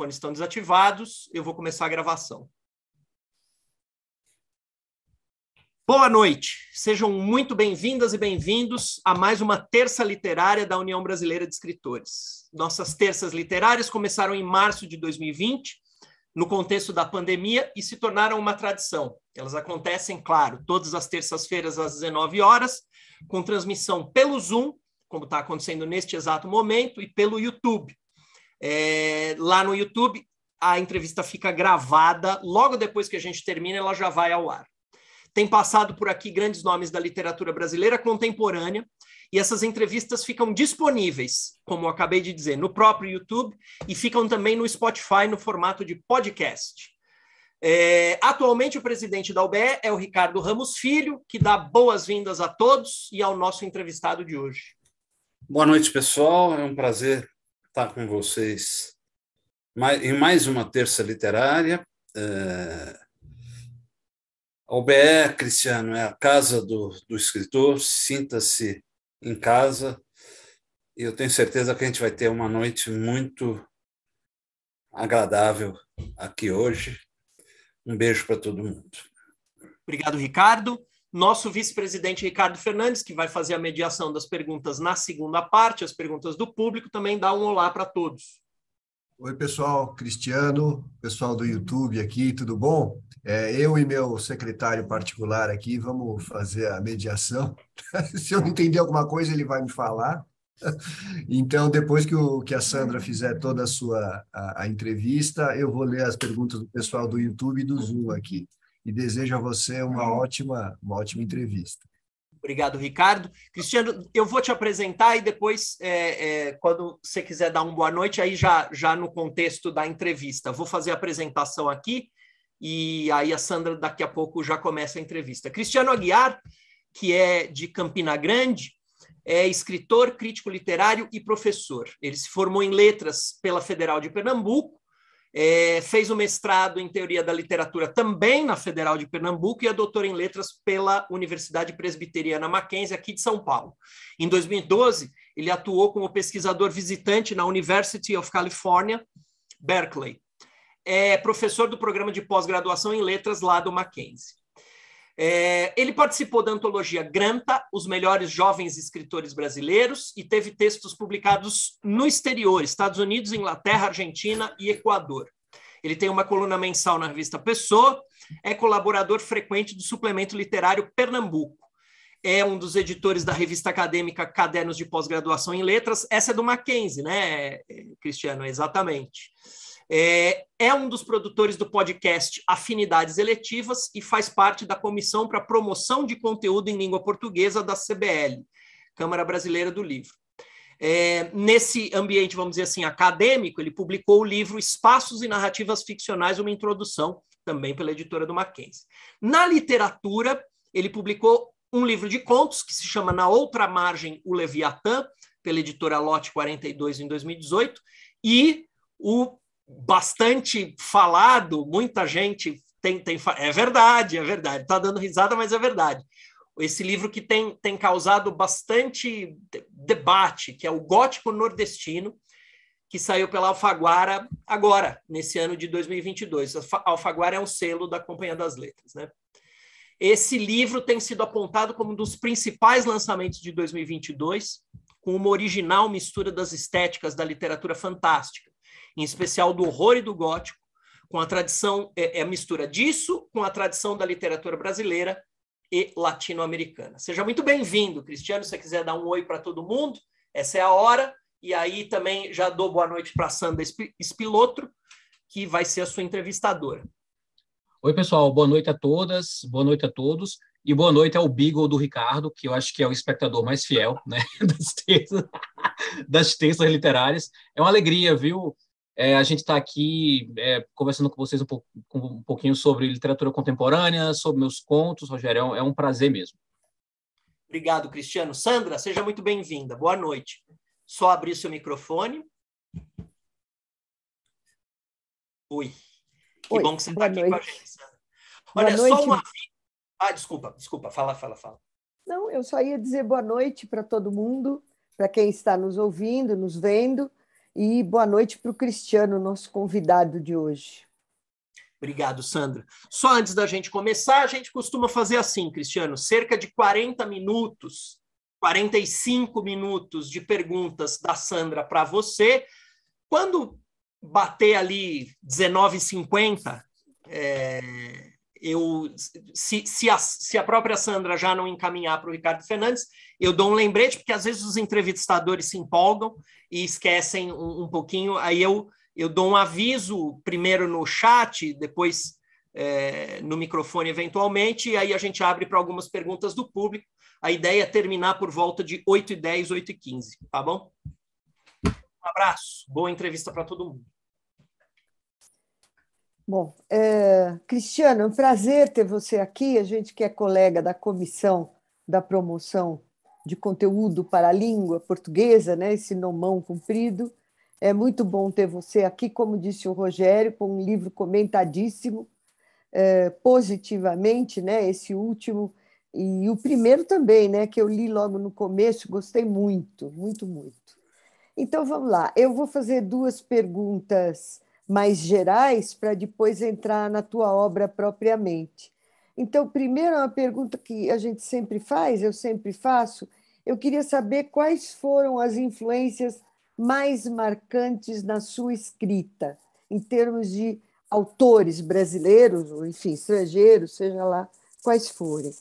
microfones estão desativados. Eu vou começar a gravação. Boa noite. Sejam muito bem-vindas e bem-vindos a mais uma terça literária da União Brasileira de Escritores. Nossas terças literárias começaram em março de 2020, no contexto da pandemia, e se tornaram uma tradição. Elas acontecem, claro, todas as terças-feiras às 19 horas, com transmissão pelo Zoom como está acontecendo neste exato momento, e pelo YouTube, é, lá no YouTube. A entrevista fica gravada. Logo depois que a gente termina, ela já vai ao ar. Tem passado por aqui grandes nomes da literatura brasileira contemporânea. E essas entrevistas ficam disponíveis, como eu acabei de dizer, no próprio YouTube e ficam também no Spotify no formato de podcast. É, atualmente, o presidente da UBE é o Ricardo Ramos Filho, que dá boas-vindas a todos e ao nosso entrevistado de hoje. Boa noite, pessoal. É um prazer estar tá com vocês em mais uma terça literária. É, a OBE, Cristiano, é a casa do, do escritor, sinta-se em casa. E eu tenho certeza que a gente vai ter uma noite muito agradável aqui hoje. Um beijo para todo mundo. Obrigado, Ricardo nosso vice-presidente Ricardo Fernandes, que vai fazer a mediação das perguntas na segunda parte, as perguntas do público, também dá um olá para todos. Oi, pessoal, Cristiano, pessoal do YouTube aqui, tudo bom? É, eu e meu secretário particular aqui vamos fazer a mediação. Se eu não entender alguma coisa, ele vai me falar. Então, depois que, o, que a Sandra fizer toda a sua a, a entrevista, eu vou ler as perguntas do pessoal do YouTube e do Zoom aqui e desejo a você uma ótima, uma ótima entrevista. Obrigado, Ricardo. Cristiano, eu vou te apresentar e depois, é, é, quando você quiser dar uma boa noite, aí já, já no contexto da entrevista. Vou fazer a apresentação aqui e aí a Sandra daqui a pouco já começa a entrevista. Cristiano Aguiar, que é de Campina Grande, é escritor, crítico literário e professor. Ele se formou em letras pela Federal de Pernambuco é, fez o mestrado em teoria da literatura também na Federal de Pernambuco e a é doutora em letras pela Universidade Presbiteriana Mackenzie, aqui de São Paulo. Em 2012, ele atuou como pesquisador visitante na University of California, Berkeley. É professor do programa de pós-graduação em letras lá do Mackenzie. É, ele participou da antologia Granta, Os Melhores Jovens Escritores Brasileiros, e teve textos publicados no exterior, Estados Unidos, Inglaterra, Argentina e Equador. Ele tem uma coluna mensal na revista Pessoa, é colaborador frequente do suplemento literário Pernambuco. É um dos editores da revista acadêmica Cadernos de Pós-Graduação em Letras. Essa é do Mackenzie, né, Cristiano? Exatamente. É, é um dos produtores do podcast Afinidades Eletivas e faz parte da Comissão para Promoção de Conteúdo em Língua Portuguesa da CBL, Câmara Brasileira do Livro. É, nesse ambiente, vamos dizer assim, acadêmico, ele publicou o livro Espaços e Narrativas Ficcionais, uma introdução, também pela editora do Mackenzie. Na literatura, ele publicou um livro de contos que se chama Na Outra Margem, o Leviatã, pela editora Lote 42, em 2018, e o bastante falado, muita gente tem, tem é verdade, é verdade, está dando risada, mas é verdade. Esse livro que tem, tem causado bastante debate, que é o Gótico Nordestino, que saiu pela Alfaguara agora, nesse ano de 2022. A Alfaguara é um selo da Companhia das Letras, né? Esse livro tem sido apontado como um dos principais lançamentos de 2022, com uma original mistura das estéticas da literatura fantástica em especial do horror e do gótico, com a tradição, é, é a mistura disso com a tradição da literatura brasileira e latino-americana. Seja muito bem-vindo, Cristiano, se você quiser dar um oi para todo mundo, essa é a hora, e aí também já dou boa noite para Sandra Espilotro, que vai ser a sua entrevistadora. Oi, pessoal, boa noite a todas, boa noite a todos. E boa noite ao Beagle do Ricardo, que eu acho que é o espectador mais fiel né? das, textas, das terças literárias. É uma alegria, viu? É, a gente está aqui é, conversando com vocês um, um, pouquinho sobre literatura contemporânea, sobre meus contos, Rogério. É, é um prazer mesmo. Obrigado, Cristiano. Sandra, seja muito bem-vinda. Boa noite. Só abrir seu microfone. Oi. Que Oi, bom que você está aqui com a gente, Sandra. Olha, só uma. Ah, desculpa, desculpa. Fala, fala, fala. Não, eu só ia dizer boa noite para todo mundo, para quem está nos ouvindo, nos vendo. E boa noite para o Cristiano, nosso convidado de hoje. Obrigado, Sandra. Só antes da gente começar, a gente costuma fazer assim, Cristiano, cerca de 40 minutos, 45 minutos de perguntas da Sandra para você. Quando bater ali 19h50, é, eu se, se a, se, a, própria Sandra já não encaminhar para o Ricardo Fernandes, eu dou um lembrete, porque às vezes os entrevistadores se empolgam e esquecem um, um pouquinho, aí eu, eu dou um aviso primeiro no chat, depois é, no microfone eventualmente, e aí a gente abre para algumas perguntas do público. A ideia é terminar por volta de 8h10, 8h15, tá bom? Um abraço, boa entrevista para todo mundo. Bom, é, Cristiano, é um prazer ter você aqui. A gente que é colega da comissão da promoção de conteúdo para a língua portuguesa, né? Esse nomão comprido. É muito bom ter você aqui, como disse o Rogério, com um livro comentadíssimo é, positivamente, né? Esse último e o primeiro também, né? Que eu li logo no começo, gostei muito, muito, muito. Então vamos lá. Eu vou fazer duas perguntas mais gerais para depois entrar na tua obra propriamente. Então, primeiro, é uma pergunta que a gente sempre faz, eu sempre faço, eu queria saber quais foram as influências mais marcantes na sua escrita, em termos de autores brasileiros, ou enfim, estrangeiros, seja lá quais forem.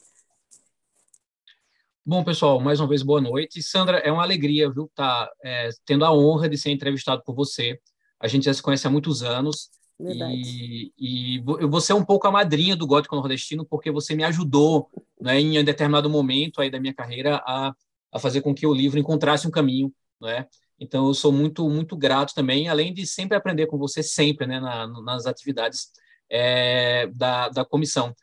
Bom, pessoal, mais uma vez boa noite. Sandra, é uma alegria, viu, estar tá, é, tendo a honra de ser entrevistado por você a gente já se conhece há muitos anos. Verdade. E, e você é um pouco a madrinha do Gótico Nordestino, porque você me ajudou né, em um determinado momento aí da minha carreira a, a fazer com que o livro encontrasse um caminho. Né? Então, eu sou muito, muito grato também, além de sempre aprender com você, sempre, né, na, nas atividades é, da, da comissão.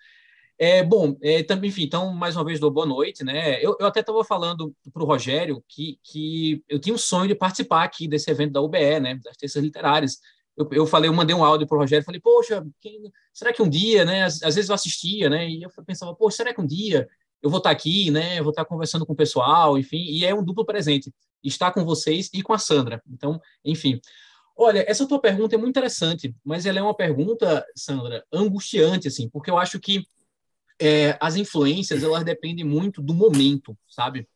É, bom, é, também, enfim, então, mais uma vez, dou boa noite, né? Eu, eu até estava falando para o Rogério que, que eu tinha um sonho de participar aqui desse evento da UBE, né? Das terças literárias. Eu, eu falei, eu mandei um áudio para o Rogério, falei, poxa, quem, será que um dia, né? Às, às, vezes eu assistia, né? E eu pensava, poxa, será que um dia eu vou estar tá aqui, né? Eu vou estar tá conversando com o pessoal, enfim, e é um duplo presente. Estar com vocês e com a Sandra. Então, enfim. Olha, essa tua pergunta é muito interessante, mas ela é uma pergunta, Sandra, angustiante, assim, porque eu acho que é, as influências elas dependem muito do momento, sabe?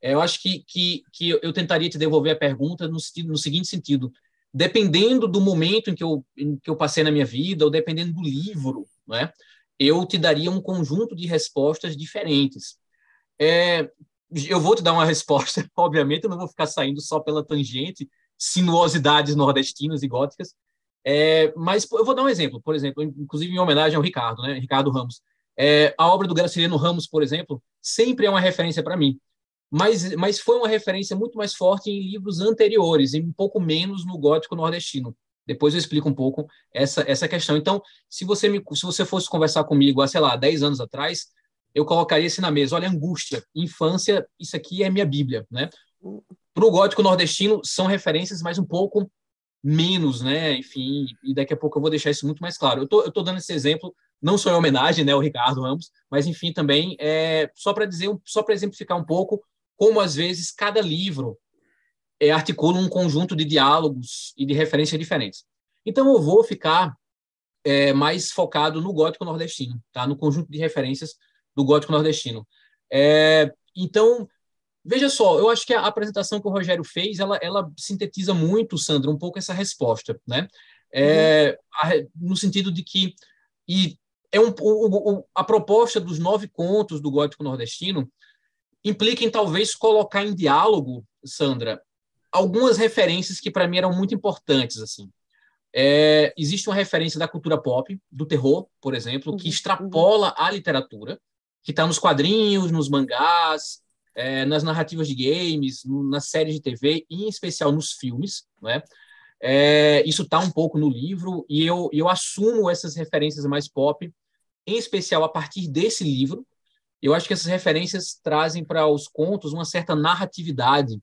É, eu acho que, que, que eu tentaria te devolver a pergunta no, no seguinte sentido: dependendo do momento em que, eu, em que eu passei na minha vida, ou dependendo do livro, né, eu te daria um conjunto de respostas diferentes. É, eu vou te dar uma resposta, obviamente, eu não vou ficar saindo só pela tangente, sinuosidades nordestinas e góticas, é, mas eu vou dar um exemplo, por exemplo, inclusive em homenagem ao Ricardo, né, Ricardo Ramos. É, a obra do Graciliano Ramos, por exemplo, sempre é uma referência para mim, mas, mas foi uma referência muito mais forte em livros anteriores e um pouco menos no gótico nordestino. Depois eu explico um pouco essa, essa questão. Então, se você, me, se você fosse conversar comigo há, sei lá, 10 anos atrás, eu colocaria isso na mesa. Olha, angústia, infância, isso aqui é minha Bíblia, né? Para o gótico nordestino, são referências, mas um pouco menos, né? Enfim, e daqui a pouco eu vou deixar isso muito mais claro. Eu tô, eu tô dando esse exemplo não só em homenagem né, ao Ricardo Ramos, mas enfim, também é, só para dizer, só para exemplificar um pouco como às vezes cada livro é, articula um conjunto de diálogos e de referências diferentes. Então eu vou ficar é, mais focado no gótico nordestino, tá? No conjunto de referências do gótico nordestino. É, então veja só, eu acho que a apresentação que o Rogério fez, ela, ela sintetiza muito, Sandra, um pouco essa resposta, né? É, uhum. a, no sentido de que e é um, o, o, a proposta dos nove contos do gótico nordestino implica em talvez colocar em diálogo, Sandra, algumas referências que para mim eram muito importantes assim. É, existe uma referência da cultura pop, do terror, por exemplo, que uhum, extrapola a literatura, que está nos quadrinhos, nos mangás, é, nas narrativas de games, nas séries de TV em especial, nos filmes. Né? É, isso está um pouco no livro e eu, eu assumo essas referências mais pop em especial a partir desse livro, eu acho que essas referências trazem para os contos uma certa narratividade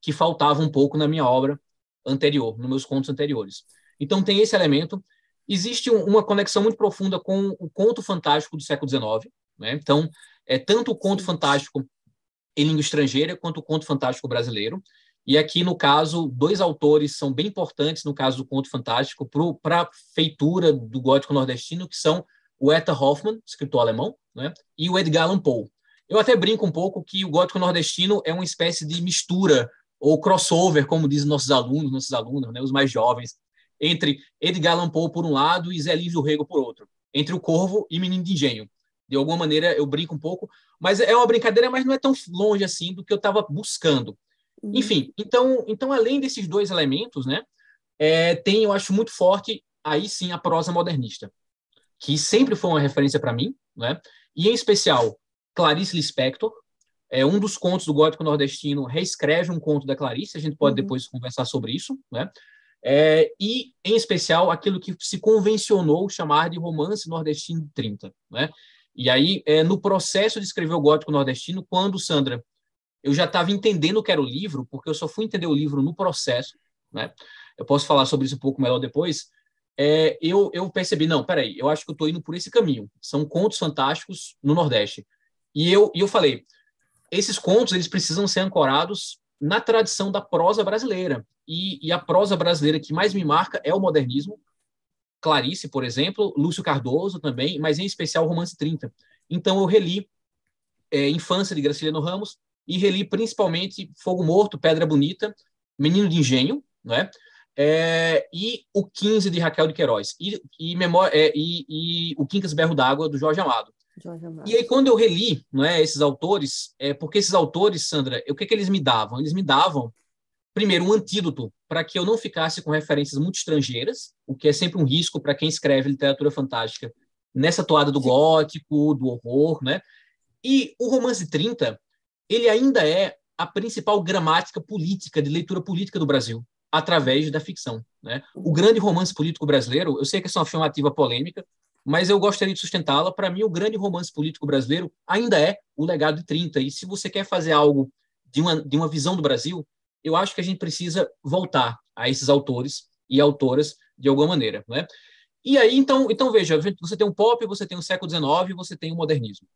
que faltava um pouco na minha obra anterior, nos meus contos anteriores. Então tem esse elemento. Existe uma conexão muito profunda com o conto fantástico do século XIX. Né? Então, é tanto o conto fantástico em língua estrangeira quanto o conto fantástico brasileiro. E aqui, no caso, dois autores são bem importantes, no caso do conto fantástico, para a feitura do gótico nordestino, que são o Etta Hoffmann, escritor alemão, né? e o Edgar Allan Poe. Eu até brinco um pouco que o gótico nordestino é uma espécie de mistura ou crossover, como dizem nossos alunos, nossos alunos, né, os mais jovens, entre Edgar Allan Poe por um lado e Zé Lins Rego por outro, entre o Corvo e Menino de Engenho. De alguma maneira eu brinco um pouco, mas é uma brincadeira, mas não é tão longe assim do que eu estava buscando. Uhum. Enfim, então, então além desses dois elementos, né, é, tem, eu acho muito forte aí sim a prosa modernista que sempre foi uma referência para mim, né? E em especial Clarice Lispector, é um dos contos do gótico nordestino reescreve um conto da Clarice, a gente pode uhum. depois conversar sobre isso, né? É, e em especial aquilo que se convencionou chamar de romance nordestino de 30, né? E aí é, no processo de escrever o gótico nordestino, quando Sandra, eu já estava entendendo o que era o livro, porque eu só fui entender o livro no processo, né? Eu posso falar sobre isso um pouco melhor depois, é, eu, eu percebi, não, peraí, eu acho que eu estou indo por esse caminho. São contos fantásticos no Nordeste. E eu, e eu falei, esses contos eles precisam ser ancorados na tradição da prosa brasileira. E, e, a prosa brasileira que mais me marca é o modernismo. Clarice, por exemplo, Lúcio Cardoso também, mas em especial o Romance 30. Então eu reli é, Infância de Graciliano Ramos e reli principalmente Fogo Morto, Pedra Bonita, Menino de Engenho, não é? É, e o 15 de Raquel de Queiroz e, e, memória, é, e, e o Quincas Berro d'Água do Jorge Amado. Jorge E aí quando eu reli, não é, esses autores, é porque esses autores, Sandra, é, o que que eles me davam? Eles me davam primeiro um antídoto para que eu não ficasse com referências muito estrangeiras, o que é sempre um risco para quem escreve literatura fantástica nessa toada do Sim. gótico, do horror, né? E o romance 30, ele ainda é a principal gramática política de leitura política do Brasil através da ficção. Né? O grande romance político brasileiro, eu sei que essa é uma afirmativa polêmica, mas eu gostaria de sustentá-la. Para mim, o grande romance político brasileiro ainda é o legado de 30. E se você quer fazer algo de uma, de uma visão do Brasil, eu acho que a gente precisa voltar a esses autores e autoras de alguma maneira. Né? E aí, então, então veja, você tem o pop, você tem o século XIX, você tem o modernismo.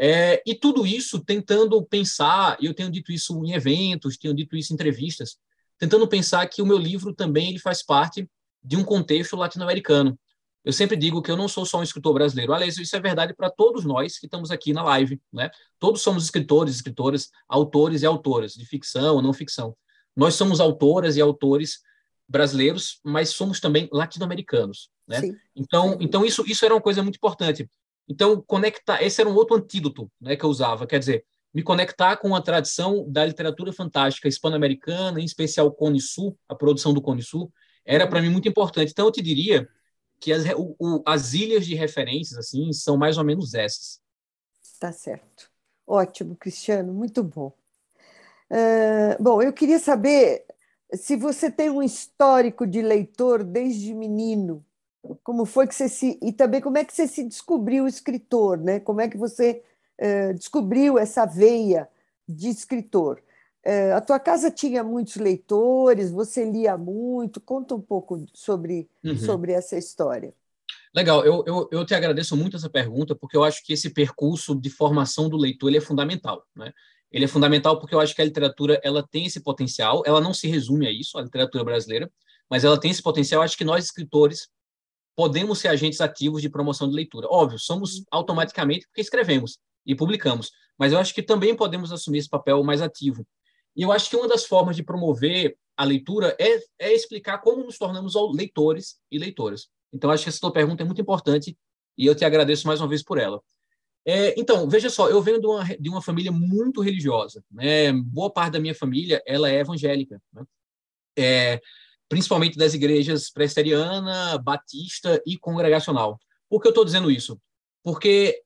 É, e tudo isso tentando pensar, eu tenho dito isso em eventos, tenho dito isso em entrevistas, tentando pensar que o meu livro também ele faz parte de um contexto latino-americano. Eu sempre digo que eu não sou só um escritor brasileiro. Aliás, isso é verdade para todos nós que estamos aqui na live. Né? Todos somos escritores, escritoras, autores e autoras, de ficção ou não ficção. Nós somos autoras e autores brasileiros, mas somos também latino-americanos. Né? Então, então isso, isso era uma coisa muito importante. Então, conectar, esse era um outro antídoto né, que eu usava. Quer dizer, me conectar com a tradição da literatura fantástica hispano-americana, em especial o Cone Sul, a produção do Cone Sul, era para mim muito importante. Então eu te diria que as, o, o, as ilhas de referências assim são mais ou menos essas. Tá certo. Ótimo, Cristiano, muito bom. Uh, bom, eu queria saber se você tem um histórico de leitor desde menino. Como foi que você se e também como é que você se descobriu escritor, né? Como é que você eh, descobriu essa veia de escritor. Eh, a tua casa tinha muitos leitores, você lia muito. Conta um pouco sobre, uhum. sobre essa história. Legal, eu, eu, eu, te agradeço muito essa pergunta, porque eu acho que esse percurso de formação do leitor ele é fundamental. Né? Ele é fundamental porque eu acho que a literatura ela tem esse potencial, ela não se resume a isso, a literatura brasileira, mas ela tem esse potencial. Eu acho que nós, escritores, podemos ser agentes ativos de promoção de leitura. Óbvio, somos uhum. automaticamente porque escrevemos, e publicamos. Mas eu acho que também podemos assumir esse papel mais ativo. E eu acho que uma das formas de promover a leitura é, é explicar como nos tornamos leitores e leitoras. Então, acho que essa tua pergunta é muito importante e eu te agradeço mais uma vez por ela. É, então, veja só, eu venho de uma, de uma família muito religiosa. Né? Boa parte da minha família ela é evangélica, né? é, principalmente das igrejas presbiteriana, batista e congregacional. Por que eu estou dizendo isso? Porque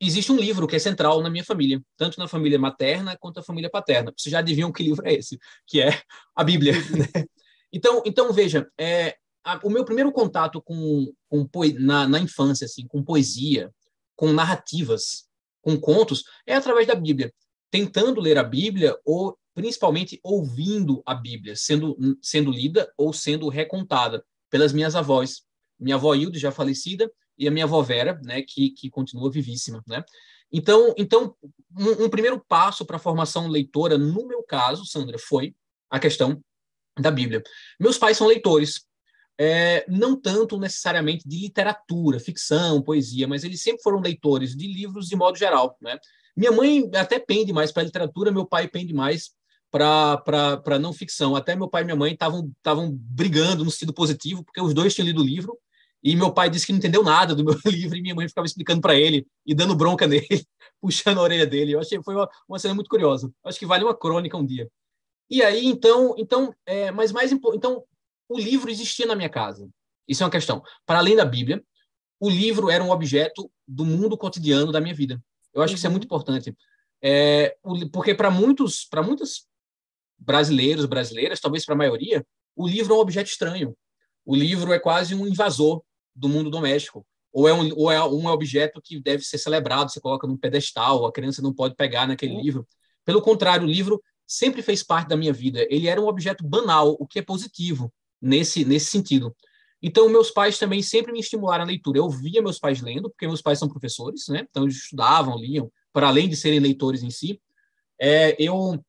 existe um livro que é central na minha família, tanto na família materna quanto na família paterna. Vocês já adivinham que livro é esse, que é a Bíblia. Uhum. Né? Então, então veja, é, a, o meu primeiro contato com, com na, na, infância, assim, com poesia, com narrativas, com contos, é através da Bíblia. Tentando ler a Bíblia ou principalmente ouvindo a Bíblia, sendo, sendo lida ou sendo recontada pelas minhas avós. Minha avó Hilde, já falecida, e a minha avó Vera, né, que, que continua vivíssima, né? Então, então um, um primeiro passo para a formação leitora, no meu caso, Sandra, foi a questão da Bíblia. Meus pais são leitores, é, não tanto necessariamente de literatura, ficção, poesia, mas eles sempre foram leitores de livros de modo geral, né? Minha mãe até pende mais para literatura, meu pai pende mais para não ficção. Até meu pai e minha mãe estavam brigando no sentido positivo, porque os dois tinham lido o livro, e meu pai disse que não entendeu nada do meu livro e minha mãe ficava explicando para ele e dando bronca nele, puxando a orelha dele. Eu achei foi uma, uma cena muito curiosa. Eu acho que vale uma crônica um dia. E aí então, então, é, mas mais então o livro existia na minha casa. Isso é uma questão. Para além da Bíblia, o livro era um objeto do mundo cotidiano da minha vida. Eu acho que isso é uhum. muito importante. É, porque para muitos, para muitos brasileiros, brasileiras, talvez para a maioria, o livro é um objeto estranho. O livro é quase um invasor do mundo doméstico. Ou é, um, ou é um objeto que deve ser celebrado, você coloca num pedestal, a criança não pode pegar naquele uhum. livro. Pelo contrário, o livro sempre fez parte da minha vida. Ele era um objeto banal, o que é positivo nesse, nesse sentido. Então, meus pais também sempre me estimularam a leitura. Eu via meus pais lendo, porque meus pais são professores, né? Então, eles estudavam, liam, para além de serem leitores em si. É, eu,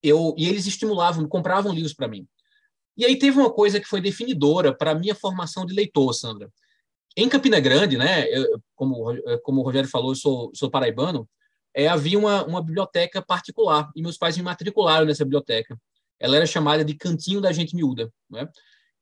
eu, e eles estimulavam, compravam livros para mim. E aí teve uma coisa que foi definidora para a minha formação de leitor, Sandra. Em Campina Grande, né, eu, como, como o Rogério falou, eu sou, sou paraibano, é, havia uma, uma biblioteca particular e meus pais me matricularam nessa biblioteca. Ela era chamada de Cantinho da Gente Miúda. Né?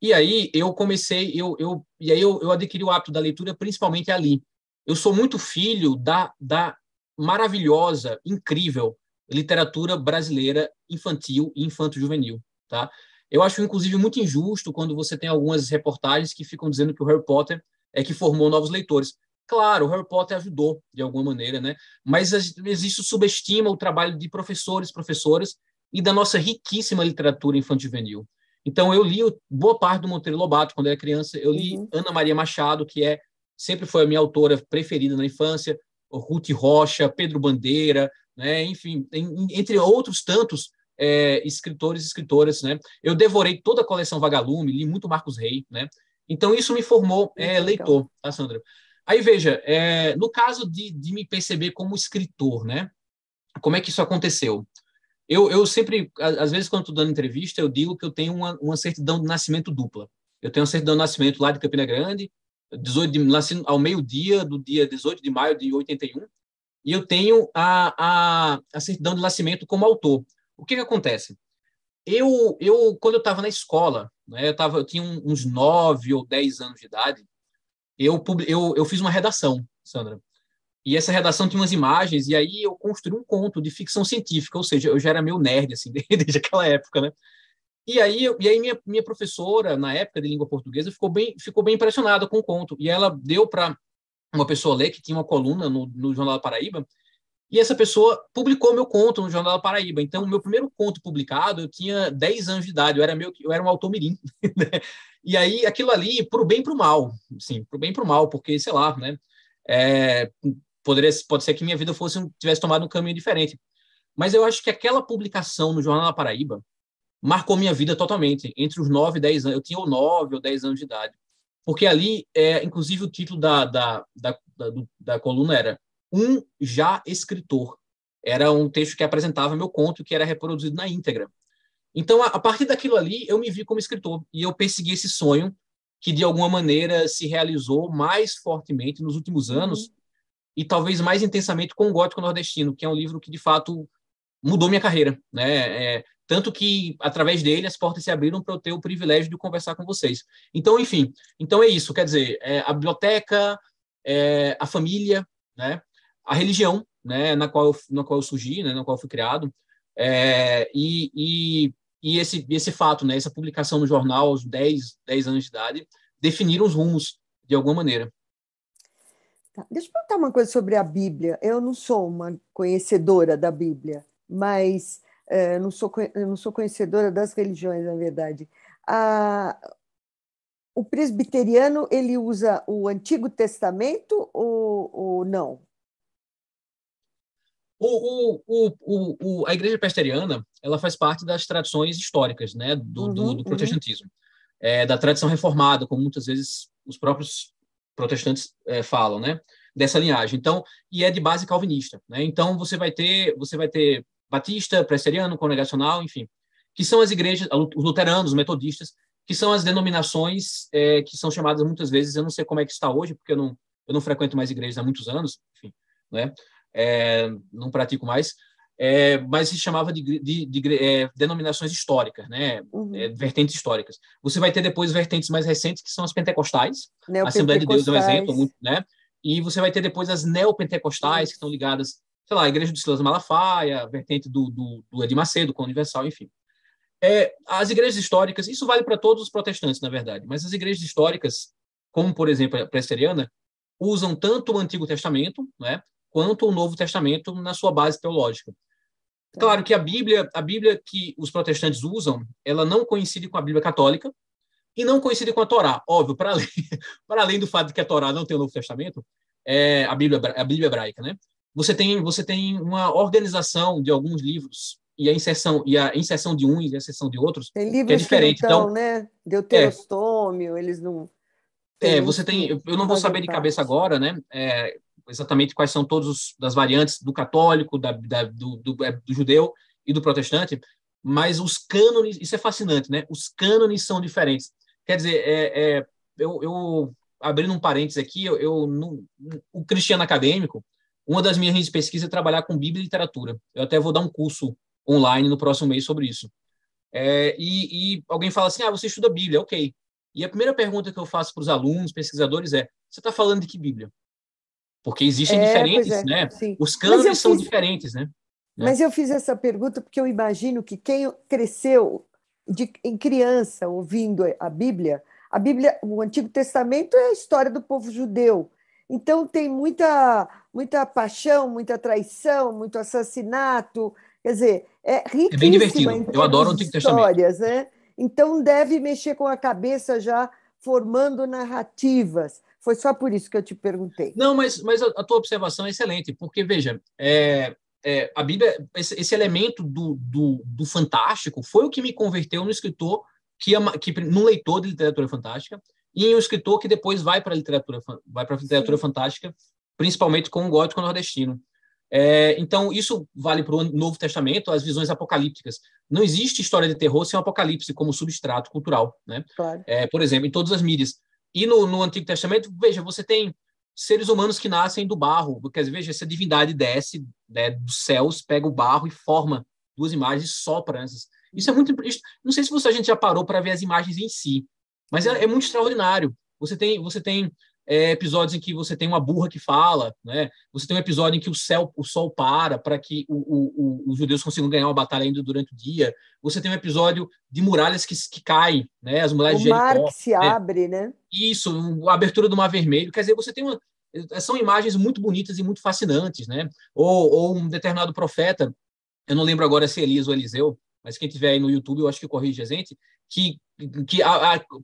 E aí eu comecei, eu, eu, e aí eu, eu adquiri o hábito da leitura principalmente ali. Eu sou muito filho da, da maravilhosa, incrível literatura brasileira infantil e infanto-juvenil. Tá? Eu acho, inclusive, muito injusto quando você tem algumas reportagens que ficam dizendo que o Harry Potter é que formou novos leitores. Claro, o Harry Potter ajudou de alguma maneira, né? Mas isso subestima o trabalho de professores, professoras e da nossa riquíssima literatura infantil. juvenil Então, eu li boa parte do Monteiro Lobato quando era criança, eu li uhum. Ana Maria Machado, que é sempre foi a minha autora preferida na infância, Ruth Rocha, Pedro Bandeira, né? enfim, em, entre outros tantos é, escritores e escritoras, né? Eu devorei toda a coleção Vagalume, li muito Marcos Rey, né? Então isso me formou é, leitor, tá, Sandra? Aí veja, é, no caso de, de, me perceber como escritor, né? Como é que isso aconteceu? Eu, eu sempre, às vezes, quando estou dando entrevista, eu digo que eu tenho uma, uma certidão de nascimento dupla. Eu tenho uma certidão de nascimento lá de Campina Grande, 18 de, nasci ao meio-dia do dia 18 de maio de 81, e eu tenho a, a, a certidão de nascimento como autor. O que, que acontece? Eu, eu, quando eu estava na escola, né, eu, tava, eu tinha uns 9 ou 10 anos de idade, eu, eu, eu fiz uma redação, Sandra. E essa redação tinha umas imagens, e aí eu construí um conto de ficção científica, ou seja, eu já era meio nerd, assim, desde aquela época, né? E aí, e aí minha, minha professora, na época de língua portuguesa, ficou bem, ficou bem impressionada com o conto. E ela deu para uma pessoa ler, que tinha uma coluna no, no Jornal da Paraíba, e essa pessoa publicou meu conto no Jornal da Paraíba. Então, o meu primeiro conto publicado, eu tinha 10 anos de idade, eu era, meio, eu era um automirim. Né? E aí, aquilo ali, pro bem e pro mal, assim, pro bem e pro mal, porque, sei lá, né? É, poderia, pode ser que minha vida fosse tivesse tomado um caminho diferente. Mas eu acho que aquela publicação no Jornal da Paraíba marcou minha vida totalmente, entre os 9 e 10 anos. Eu tinha 9 ou 10 anos de idade. Porque ali, é, inclusive, o título da, da, da, da, da coluna era um já escritor. Era um texto que apresentava meu conto, que era reproduzido na íntegra. Então, a, partir daquilo ali, eu me vi como escritor e eu persegui esse sonho que, de alguma maneira, se realizou mais fortemente nos últimos uhum. anos uhum. e talvez mais intensamente com o Gótico Nordestino, que é um livro que, de fato, mudou minha carreira. Né? É, tanto que, através dele, as portas se abriram para eu ter o privilégio de conversar com vocês. Então, enfim, então é isso. Quer dizer, é, a biblioteca, é, a família, né? a religião né, na, qual eu, na qual eu surgi, né, na qual eu fui criado. É, e, e, e esse, esse fato, né, essa publicação no jornal aos 10, 10 anos de idade, definiram os rumos de alguma maneira. Tá. Deixa eu perguntar uma coisa sobre a Bíblia. Eu não sou uma conhecedora da Bíblia, mas é, não, sou, não sou conhecedora das religiões, na verdade. A, o presbiteriano ele usa o Antigo Testamento ou, ou não? O, o, o, o, a igreja presteriana ela faz parte das tradições históricas né, do, uhum, do, do uhum. protestantismo, uhum. é, da tradição reformada, como muitas vezes os próprios protestantes é, falam, né, dessa linhagem. Então, e é de base calvinista. Né? Então, você vai ter você vai ter batista, presteriano, congregacional, enfim, que são as igrejas, os luteranos, os metodistas, que são as denominações é, que são chamadas muitas vezes. Eu não sei como é que está hoje, porque eu não eu não frequento mais igrejas há muitos anos, enfim, né? é, não pratico mais, é, mas se chamava de, de, de é, denominações históricas, né? Uhum. É, vertentes históricas. Você vai ter depois vertentes mais recentes, que são as pentecostais. A Assembleia de Deus é um exemplo, muito, né? E você vai ter depois as neopentecostais, uhum. que estão ligadas, sei lá, à Igreja do Silas Malafaia, a vertente do, do, do Edir Macedo, com Universal, enfim. É, as igrejas históricas, isso vale para todos os protestantes, na verdade, mas as igrejas históricas, como por exemplo a presteriana, usam tanto o Antigo Testamento, né, quanto o Novo Testamento na sua base teológica. Tá. Claro que a Bíblia, a Bíblia que os protestantes usam, ela não coincide com a Bíblia católica e não coincide com a Torá. Óbvio, para além, para além do fato de que a Torá não tem o Novo Testamento, é a Bíblia, a Bíblia hebraica, né? Você tem, você tem uma organização de alguns livros e a inserção e a inserção de uns e a inserção de outros tem é livros que é diferente. Que não estão, então, né? É. Deuterostômio, é, eles não. É, você tem. Eu não vou saber de cabeça agora, né? É, exatamente quais são todos as variantes do católico, da, da, do, do, é, do judeu e do protestante, mas os cânones, isso é fascinante, né? Os cânones são diferentes. Quer dizer, é, é eu, eu, abrindo um parênteses aqui, eu, eu no, o cristiano acadêmico, uma das minhas pesquisas é trabalhar com Bíblia e literatura. Eu até vou dar um curso online no próximo mês sobre isso. É, e, e, alguém fala assim, ah, você estuda Bíblia, ok. E a primeira pergunta que eu faço para os alunos, pesquisadores, é: você está falando de que Bíblia? Porque existem é, diferentes, é, né? Sim. Os cânones são fiz... diferentes, né? É. Mas eu fiz essa pergunta porque eu imagino que quem cresceu de, em criança ouvindo a Bíblia, a Bíblia, o Antigo Testamento é a história do povo judeu. Então tem muita muita paixão, muita traição, muito assassinato. Quer dizer, é riquíssima. É bem divertido. Eu adoro o Antigo histórias, Testamento. Né? Então deve mexer com a cabeça já formando narrativas. Foi só por isso que eu te perguntei. Não, mas, mas a, a tua observação é excelente, porque, veja, é, é, a Bíblia, esse, esse elemento do, do, do, fantástico foi o que me converteu no escritor, que, que num leitor de literatura fantástica, e em um escritor que depois vai para a literatura, vai para literatura fantástica, principalmente com o gótico nordestino. É, então, isso vale para o Novo Testamento, as visões apocalípticas. Não existe história de terror sem o apocalipse como substrato cultural. Né? Claro. É, por exemplo, em todas as mídias. E no, no Antigo Testamento, veja, você tem seres humanos que nascem do barro. porque veja, essa divindade desce né, dos céus, pega o barro e forma duas imagens só sopra. Isso é muito. Isso, não sei se você, a gente já parou para ver as imagens em si, mas é, é muito extraordinário. Você tem, você tem é, episódios em que você tem uma burra que fala, né? Você tem um episódio em que o céu, o sol para para que o, o, o, os judeus consigam ganhar uma batalha ainda durante o dia. Você tem um episódio de muralhas que, que caem, né? As muralhas o de Jericó. O mar que se né? abre, né? Isso, a abertura do Mar Vermelho. Quer dizer, você tem uma são imagens muito bonitas e muito fascinantes, né? Ou, ou um determinado profeta, eu não lembro agora se é Elias ou Eliseu, mas quem tiver aí no YouTube, eu acho que corrige a gente, que, que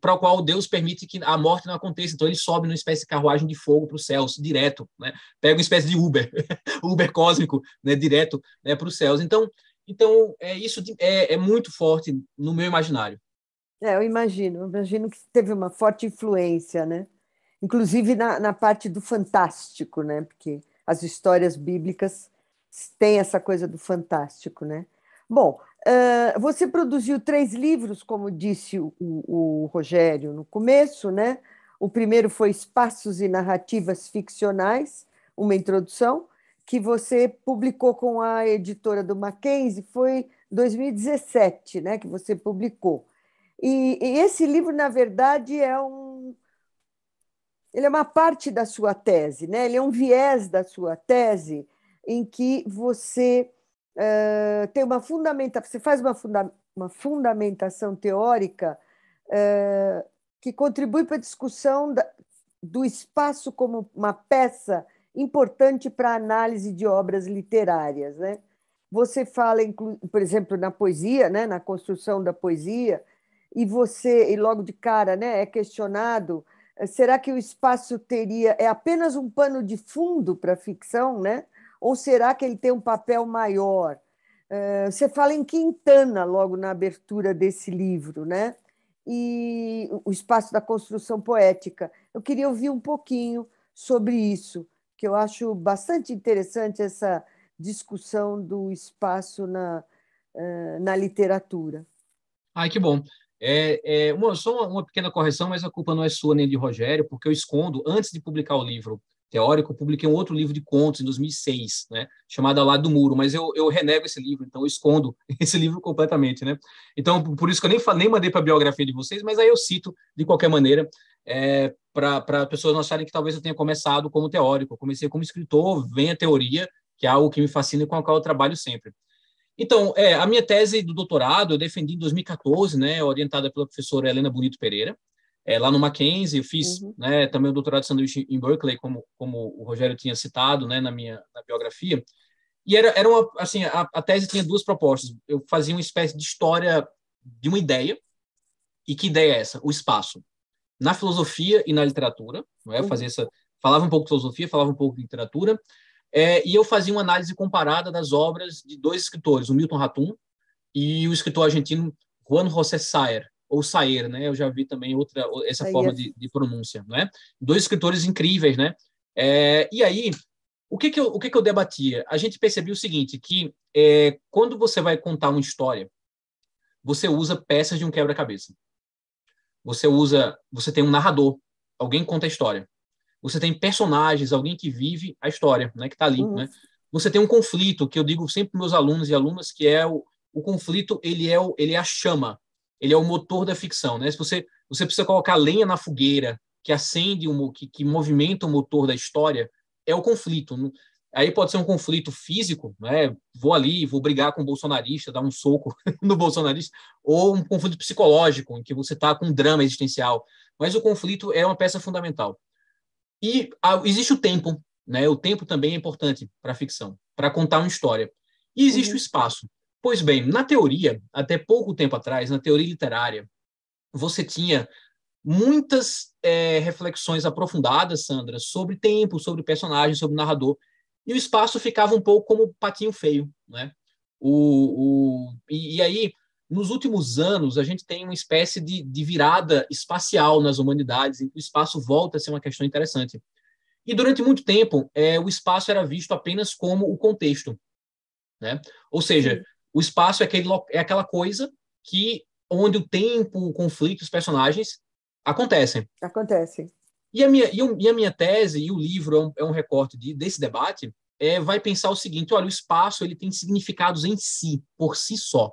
para o qual Deus permite que a morte não aconteça. Então ele sobe numa espécie de carruagem de fogo para os céus, direto, né? Pega uma espécie de Uber, Uber cósmico, né? Direto né? para os céus. Então, então é isso é, é muito forte no meu imaginário. É, eu imagino, eu imagino que teve uma forte influência, né? Inclusive na, na parte do fantástico, né? Porque as histórias bíblicas têm essa coisa do fantástico, né? Bom, ah, você produziu três livros, como disse o, o, Rogério no começo, né? O primeiro foi Espaços e Narrativas Ficcionais, uma introdução, que você publicou com a editora do Mackenzie, foi 2017, né? Que você publicou. E, e esse livro, na verdade, é um. Ele é uma parte da sua tese, né? Ele é um viés da sua tese em que você uh, tem uma fundamenta você faz uma, funda uma fundamentação teórica uh, que contribui para a discussão da, do espaço como uma peça importante para a análise de obras literárias. Né? Você fala, por exemplo, na poesia, né? na construção da poesia, e você, e logo de cara, né? é questionado será que o espaço teria é apenas um pano de fundo para a ficção, né? Ou será que ele tem um papel maior? É, você fala em Quintana logo na abertura desse livro, né? E o espaço da construção poética. Eu queria ouvir um pouquinho sobre isso, que eu acho bastante interessante essa discussão do espaço na, é, na literatura. Ai, que bom. É, é, uma, só uma, uma, pequena correção, mas a culpa não é sua nem de Rogério, porque eu escondo, antes de publicar o livro, teórico, publiquei um outro livro de contos em 2006, né, chamado Ao Lado do Muro, mas eu, eu renego esse livro, então eu escondo esse livro completamente, né? Então, por isso que eu nem, nem mandei para a biografia de vocês, mas aí eu cito de qualquer maneira, é, para pessoas não acharem que talvez eu tenha começado como teórico, eu comecei como escritor, vem a teoria, que é algo que me fascina e com a qual eu trabalho sempre. Então, é, a minha tese do doutorado eu defendi em 2014, né, orientada pela professora Helena Bonito Pereira, é, lá no Mackenzie, eu fiz uhum. né, também o doutorado de sanduíche em Berkeley, como, como o Rogério tinha citado né, na minha na biografia. E era, era uma, assim, a, a tese tinha duas propostas. Eu fazia uma espécie de história de uma ideia. E que ideia é essa? O espaço. Na filosofia e na literatura. Não é? Eu fazia essa, falava um pouco de filosofia, falava um pouco de literatura. É, e eu fazia uma análise comparada das obras de dois escritores, o Milton Ratum e o escritor argentino Juan José Sayer, ou sair, né? Eu já vi também outra essa sair. forma de, de, pronúncia, né? Dois escritores incríveis, né? É, e aí, o que que eu, o que que eu debatia? A gente percebia o seguinte, que é, quando você vai contar uma história, você usa peças de um quebra-cabeça. Você usa, você tem um narrador, alguém conta a história. Você tem personagens, alguém que vive a história, né? Que está ali, uhum. né? Você tem um conflito que eu digo sempre para meus alunos e alunas que é o, o conflito ele é o, ele é a chama ele é o motor da ficção, né? Se você você precisa colocar lenha na fogueira que acende um, que, que movimenta o motor da história, é o conflito. Aí pode ser um conflito físico, né? Vou ali, vou brigar com o bolsonarista, dar um soco no bolsonarista, ou um conflito psicológico, em que você está com um drama existencial. Mas o conflito é uma peça fundamental. E existe o tempo, né? O tempo também é importante para a ficção, para contar uma história. E existe uhum. o espaço. Pois bem, na teoria, até pouco tempo atrás, na teoria literária, você tinha muitas é, reflexões aprofundadas, Sandra, sobre tempo, sobre personagem, sobre narrador, e o espaço ficava um pouco como patinho feio, né? O, o, e, e aí, nos últimos anos, a gente tem uma espécie de, de virada espacial nas humanidades, em que o espaço volta a ser uma questão interessante. E durante muito tempo, é, o espaço era visto apenas como o contexto. Né? Ou seja, o espaço é, aquele, é aquela coisa que onde o tempo, o conflito, os personagens acontecem. Acontecem. E a minha, e a minha tese, e o livro é um, é um recorte de, desse debate, é, vai pensar o seguinte: olha, o espaço ele tem significados em si, por si só.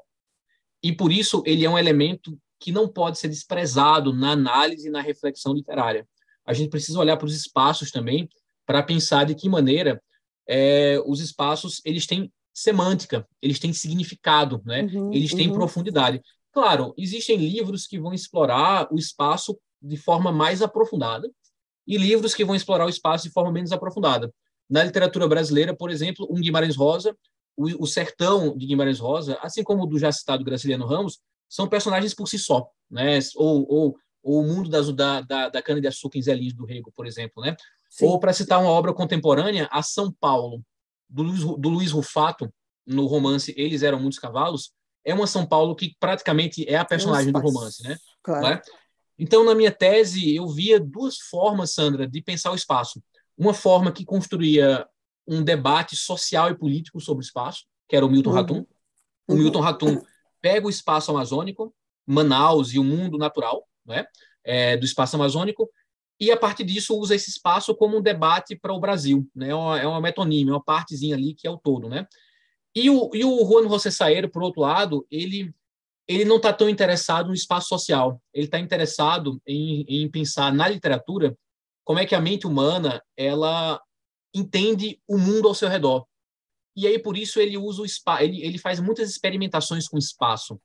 E por isso ele é um elemento que não pode ser desprezado na análise e na reflexão literária. A gente precisa olhar para os espaços também para pensar de que maneira é, os espaços eles têm semântica, eles têm significado, né? Uhum, eles têm uhum. profundidade. Claro, existem livros que vão explorar o espaço de forma mais aprofundada e livros que vão explorar o espaço de forma menos aprofundada. Na literatura brasileira, por exemplo, um Guimarães Rosa, o, o Sertão de Guimarães Rosa, assim como o do já citado Graciliano Ramos, são personagens por si só, né? Ou, ou, ou o mundo das, da, da, da cana-de-açúcar em Zé Lins do Rego, por exemplo, né? Ou, para citar uma obra contemporânea, a São Paulo, do Luiz, do Luiz Rufato, no romance Eles Eram Muitos Cavalos, é uma São Paulo que praticamente é a personagem do romance, né? Claro. É? Então, na minha tese, eu via duas formas, Sandra, de pensar o espaço. Uma forma que construía um debate social e político sobre o espaço, que era o Milton uhum. Ratum. O uhum. Milton Ratum pega o espaço amazônico, Manaus e o mundo natural né, é, do espaço amazônico e a partir disso usa esse espaço como um debate para o Brasil, né? É uma, é uma metonímia, é uma partezinha ali que é o todo, né? E o, e o Juan José Saeiro, por outro lado, ele ele não está tão interessado no espaço social, ele está interessado em, em pensar na literatura como é que a mente humana ela entende o mundo ao seu redor. E aí por isso ele usa o espaço, ele, ele faz muitas experimentações com espaço.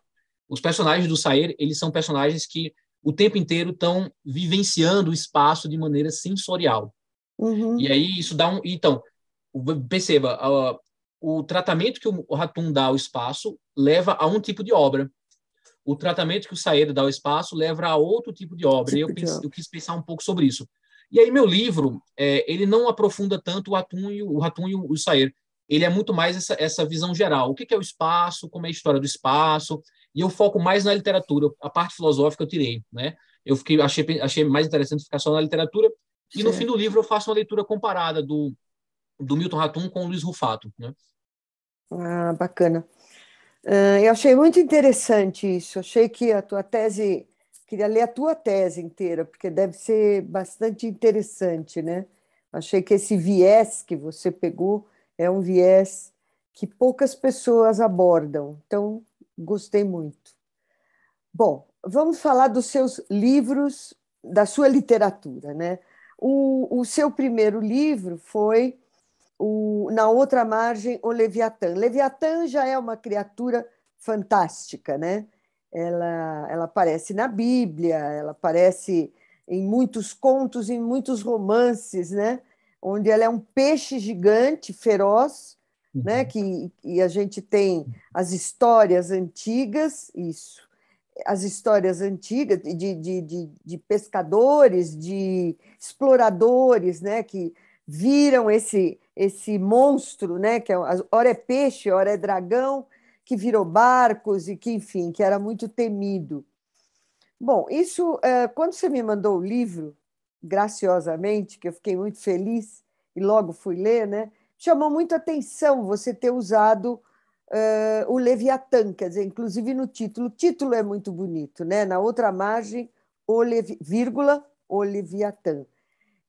Os personagens do Saer, eles são personagens que o tempo inteiro estão vivenciando o espaço de maneira sensorial. Uhum. E aí isso dá um. Então, perceba, uh, o tratamento que o Ratum dá ao espaço leva a um tipo de obra. O tratamento que o Saedo dá ao espaço leva a outro tipo de obra. Tipo e eu, pense, eu quis pensar um pouco sobre isso. E aí meu livro, é, ele não aprofunda tanto o Ratum e o, Ratum e o, o Ele é muito mais essa, essa visão geral. O que, que é o espaço? Como é a história do espaço? e eu foco mais na literatura, a parte filosófica eu tirei, né? Eu fiquei, achei, achei mais interessante ficar só na literatura, e Sim. no fim do livro eu faço uma leitura comparada do, do Milton Ratum com o Luiz Rufato, né? Ah, bacana. Uh, eu achei muito interessante isso, achei que a tua tese, queria ler a tua tese inteira, porque deve ser bastante interessante, né? Achei que esse viés que você pegou é um viés que poucas pessoas abordam. Então, Gostei muito. Bom, vamos falar dos seus livros, da sua literatura, né? O, o seu primeiro livro foi o, na outra margem o Leviatã. Leviatã já é uma criatura fantástica, né? Ela, ela aparece na Bíblia, ela aparece em muitos contos, em muitos romances, né? Onde ela é um peixe gigante, feroz, Uhum. né? Que e a gente tem as histórias antigas, isso, as histórias antigas de, de, de, de pescadores, de exploradores, né? Que viram esse esse monstro, né? Que é, ora é peixe, ora é dragão, que virou barcos e que enfim, que era muito temido. Bom, isso é, quando você me mandou o livro graciosamente, que eu fiquei muito feliz e logo fui ler, né? chamou muita atenção você ter usado uh, o Leviatã, quer dizer, inclusive no título. O título é muito bonito, né? Na outra margem, o Levi, vírgula, o Leviatã.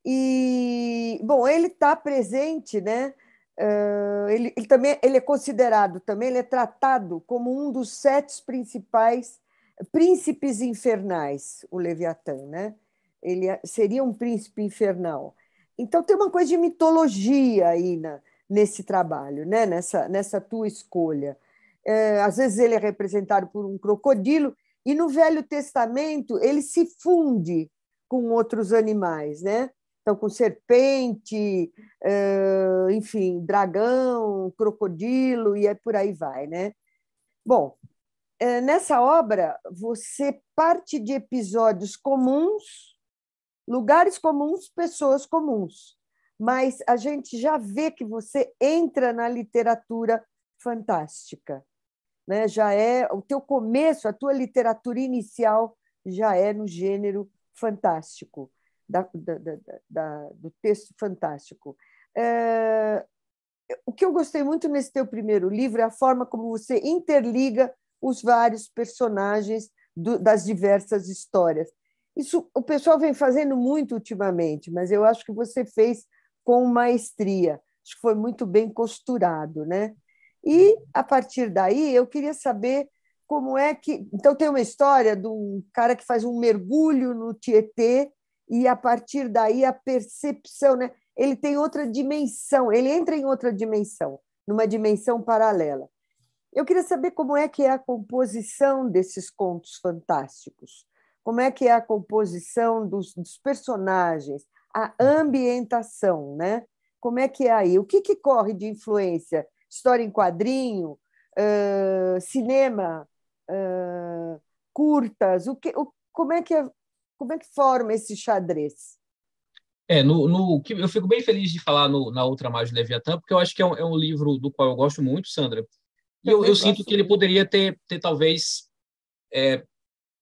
E, bom, ele está presente, né? Uh, ele, ele, também ele é considerado também ele é tratado como um dos sete principais príncipes infernais o Leviatã né ele é, seria um príncipe infernal então tem uma coisa de mitologia aí na, nesse trabalho, né? nessa, nessa tua escolha. É, às vezes ele é representado por um crocodilo, e no Velho Testamento ele se funde com outros animais, né? Então, com serpente, é, enfim, dragão, crocodilo, e é por aí vai, né? Bom, é, nessa obra, você parte de episódios comuns lugares comuns, pessoas comuns. Mas a gente já vê que você entra na literatura fantástica, né? Já é o teu começo, a tua literatura inicial já é no gênero fantástico, da, da, da, do texto fantástico. É, o que eu gostei muito nesse teu primeiro livro é a forma como você interliga os vários personagens do, das diversas histórias. Isso o pessoal vem fazendo muito ultimamente, mas eu acho que você fez com maestria. Acho que foi muito bem costurado, né? E a partir daí eu queria saber como é que. Então, tem uma história de um cara que faz um mergulho no Tietê, e a partir daí a percepção, né? ele tem outra dimensão, ele entra em outra dimensão, numa dimensão paralela. Eu queria saber como é que é a composição desses contos fantásticos como é que é a composição dos, dos personagens, a uhum. ambientação, né? Como é que é aí? O que, que corre de influência? História em quadrinho, uh, cinema, uh, curtas, o que, o, como, é que é, como é que forma esse xadrez? É, no, no, eu fico bem feliz de falar no, na outra mais do Leviatã, porque eu acho que é um, é um, livro do qual eu gosto muito, Sandra. E eu, eu, eu sinto que ele poderia ter, ter talvez é,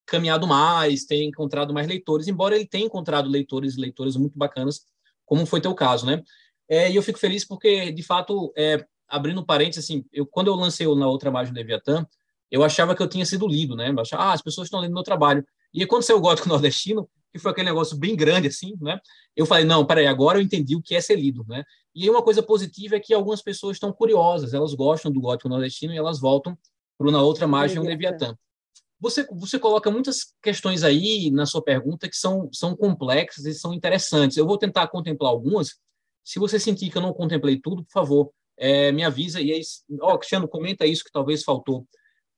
caminhado mais, tem encontrado mais leitores, embora ele tenha encontrado leitores e leitoras muito bacanas, como foi teu caso, né? É, e eu fico feliz porque, de fato, é, abrindo um parênteses, assim, eu, quando eu lancei na outra margem do Leviatã, eu achava que eu tinha sido lido, né? Eu achava, ah, as pessoas estão lendo meu trabalho. E quando saiu o Gótico Nordestino, que foi aquele negócio bem grande, assim, né? Eu falei, não, peraí, agora eu entendi o que é ser lido, né? E aí uma coisa positiva é que algumas pessoas estão curiosas, elas gostam do Gótico Nordestino e elas voltam para Na Outra Margem do Leviatã. Você, você coloca muitas questões aí na sua pergunta que são, são complexas e são interessantes. Eu vou tentar contemplar algumas. Se você sentir que eu não contemplei tudo, por favor, é, me avisa. E aí, ó, oh, Cristiano, comenta isso que talvez faltou.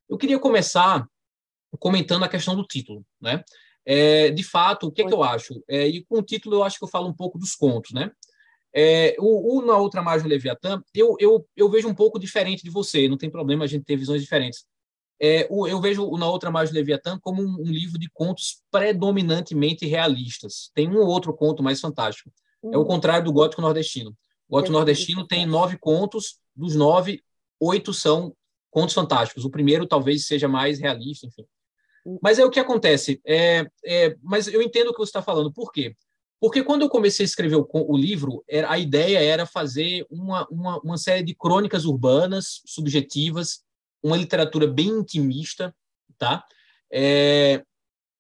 Eu queria começar comentando a questão do título, né? É, de fato, o que é que eu acho? É, e com o título eu acho que eu falo um pouco dos contos, né? É, o, o, Na Outra Margem Leviatã, eu, eu, eu vejo um pouco diferente de você, não tem problema a gente ter visões diferentes. É, eu vejo Na Outra Mais Leviatã como um, um, livro de contos predominantemente realistas. Tem um ou outro conto mais fantástico. Uhum. É o hum. contrário do gótico nordestino. O gótico nordestino tem é. nove contos, dos nove, oito são contos fantásticos. O primeiro talvez seja mais realista, enfim. Hum. Mas é o que acontece. É, é, mas eu entendo o que você está falando. Por quê? Porque quando eu comecei a escrever o, o livro, era, a ideia era fazer uma, uma, uma série de crônicas urbanas subjetivas uma literatura bem intimista, tá? É,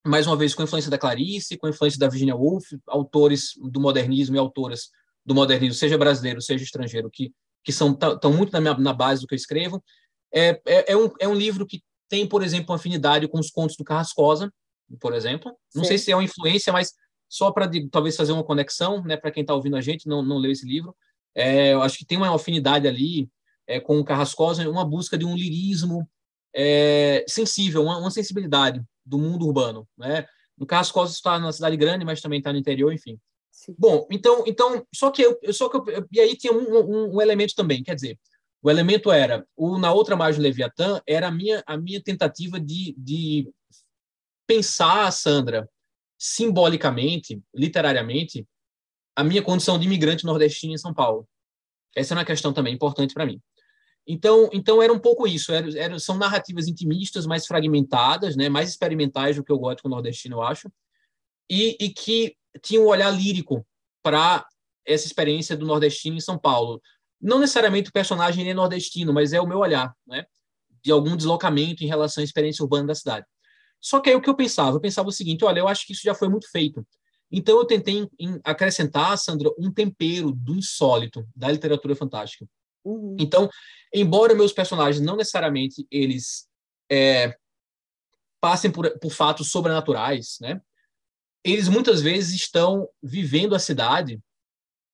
mais uma vez, com a influência da Clarice, com a influência da Virginia Woolf, autores do modernismo e autoras do modernismo, seja brasileiro, seja estrangeiro, que, que são estão muito na, minha, na base do que eu escrevo. É, é, é, um, é um livro que tem, por exemplo, uma afinidade com os contos do Carrascosa, por exemplo. Não Sim. sei se é uma influência, mas só para talvez fazer uma conexão, né, para quem está ouvindo a gente não, não leu esse livro, é, eu acho que tem uma afinidade ali é, com o Carrascosa é uma busca de um lirismo é, sensível, uma, uma, sensibilidade do mundo urbano. Né? No Carrascosa está na cidade grande, mas também está no interior, enfim. Sim. Bom, então, então só que eu, só que eu, e aí tinha um, um, um, elemento também, quer dizer, o elemento era o na outra margem do Leviatã era a minha a minha tentativa de, de pensar a Sandra simbolicamente, literariamente, a minha condição de imigrante nordestino em São Paulo. Essa é uma questão também importante para mim. Então, então era um pouco isso. Era, era, são narrativas intimistas, mais fragmentadas, né, mais experimentais do que o gótico nordestino, eu acho, e, e que tinham um olhar lírico para essa experiência do nordestino em São Paulo. Não necessariamente o personagem é nordestino, mas é o meu olhar, né, de algum deslocamento em relação à experiência urbana da cidade. Só que aí o que eu pensava? Eu pensava o seguinte: olha, eu acho que isso já foi muito feito. Então eu tentei acrescentar, Sandra, um tempero do insólito da literatura fantástica Uhum. Então, embora meus personagens não necessariamente eles é, passem por, por fatos sobrenaturais, né? Eles muitas vezes estão vivendo a cidade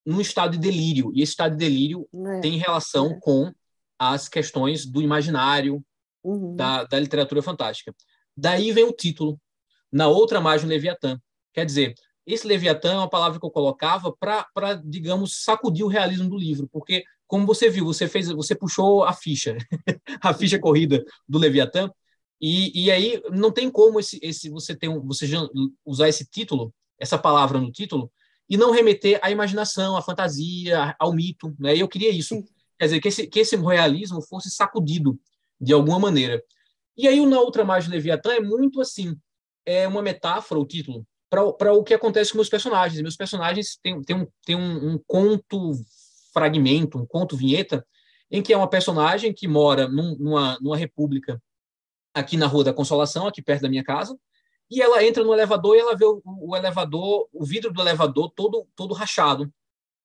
num estado de delírio e esse estado de delírio é. tem relação é. com as questões do imaginário uhum. da, da literatura fantástica. Daí vem o título na outra margem Leviatã. Quer dizer, esse Leviatã é uma palavra que eu colocava para, digamos, sacudir o realismo do livro, porque como você viu, você fez, você puxou a ficha, a ficha corrida do Leviatã, e, e aí não tem como esse, esse você tem um, você usar esse título, essa palavra no título, e não remeter à imaginação, à fantasia, ao mito, né? E eu queria isso, Sim. quer dizer que esse, que esse realismo fosse sacudido de alguma maneira. E aí na outra margem do Leviatã é muito assim, é uma metáfora o título para o que acontece com meus personagens. Meus personagens têm, têm, um, têm um, um conto fragmento, um conto-vinheta, em que é uma personagem que mora num, numa, numa república aqui na Rua da Consolação, aqui perto da minha casa, e ela entra no elevador e ela vê o, o elevador, o vidro do elevador todo, todo rachado.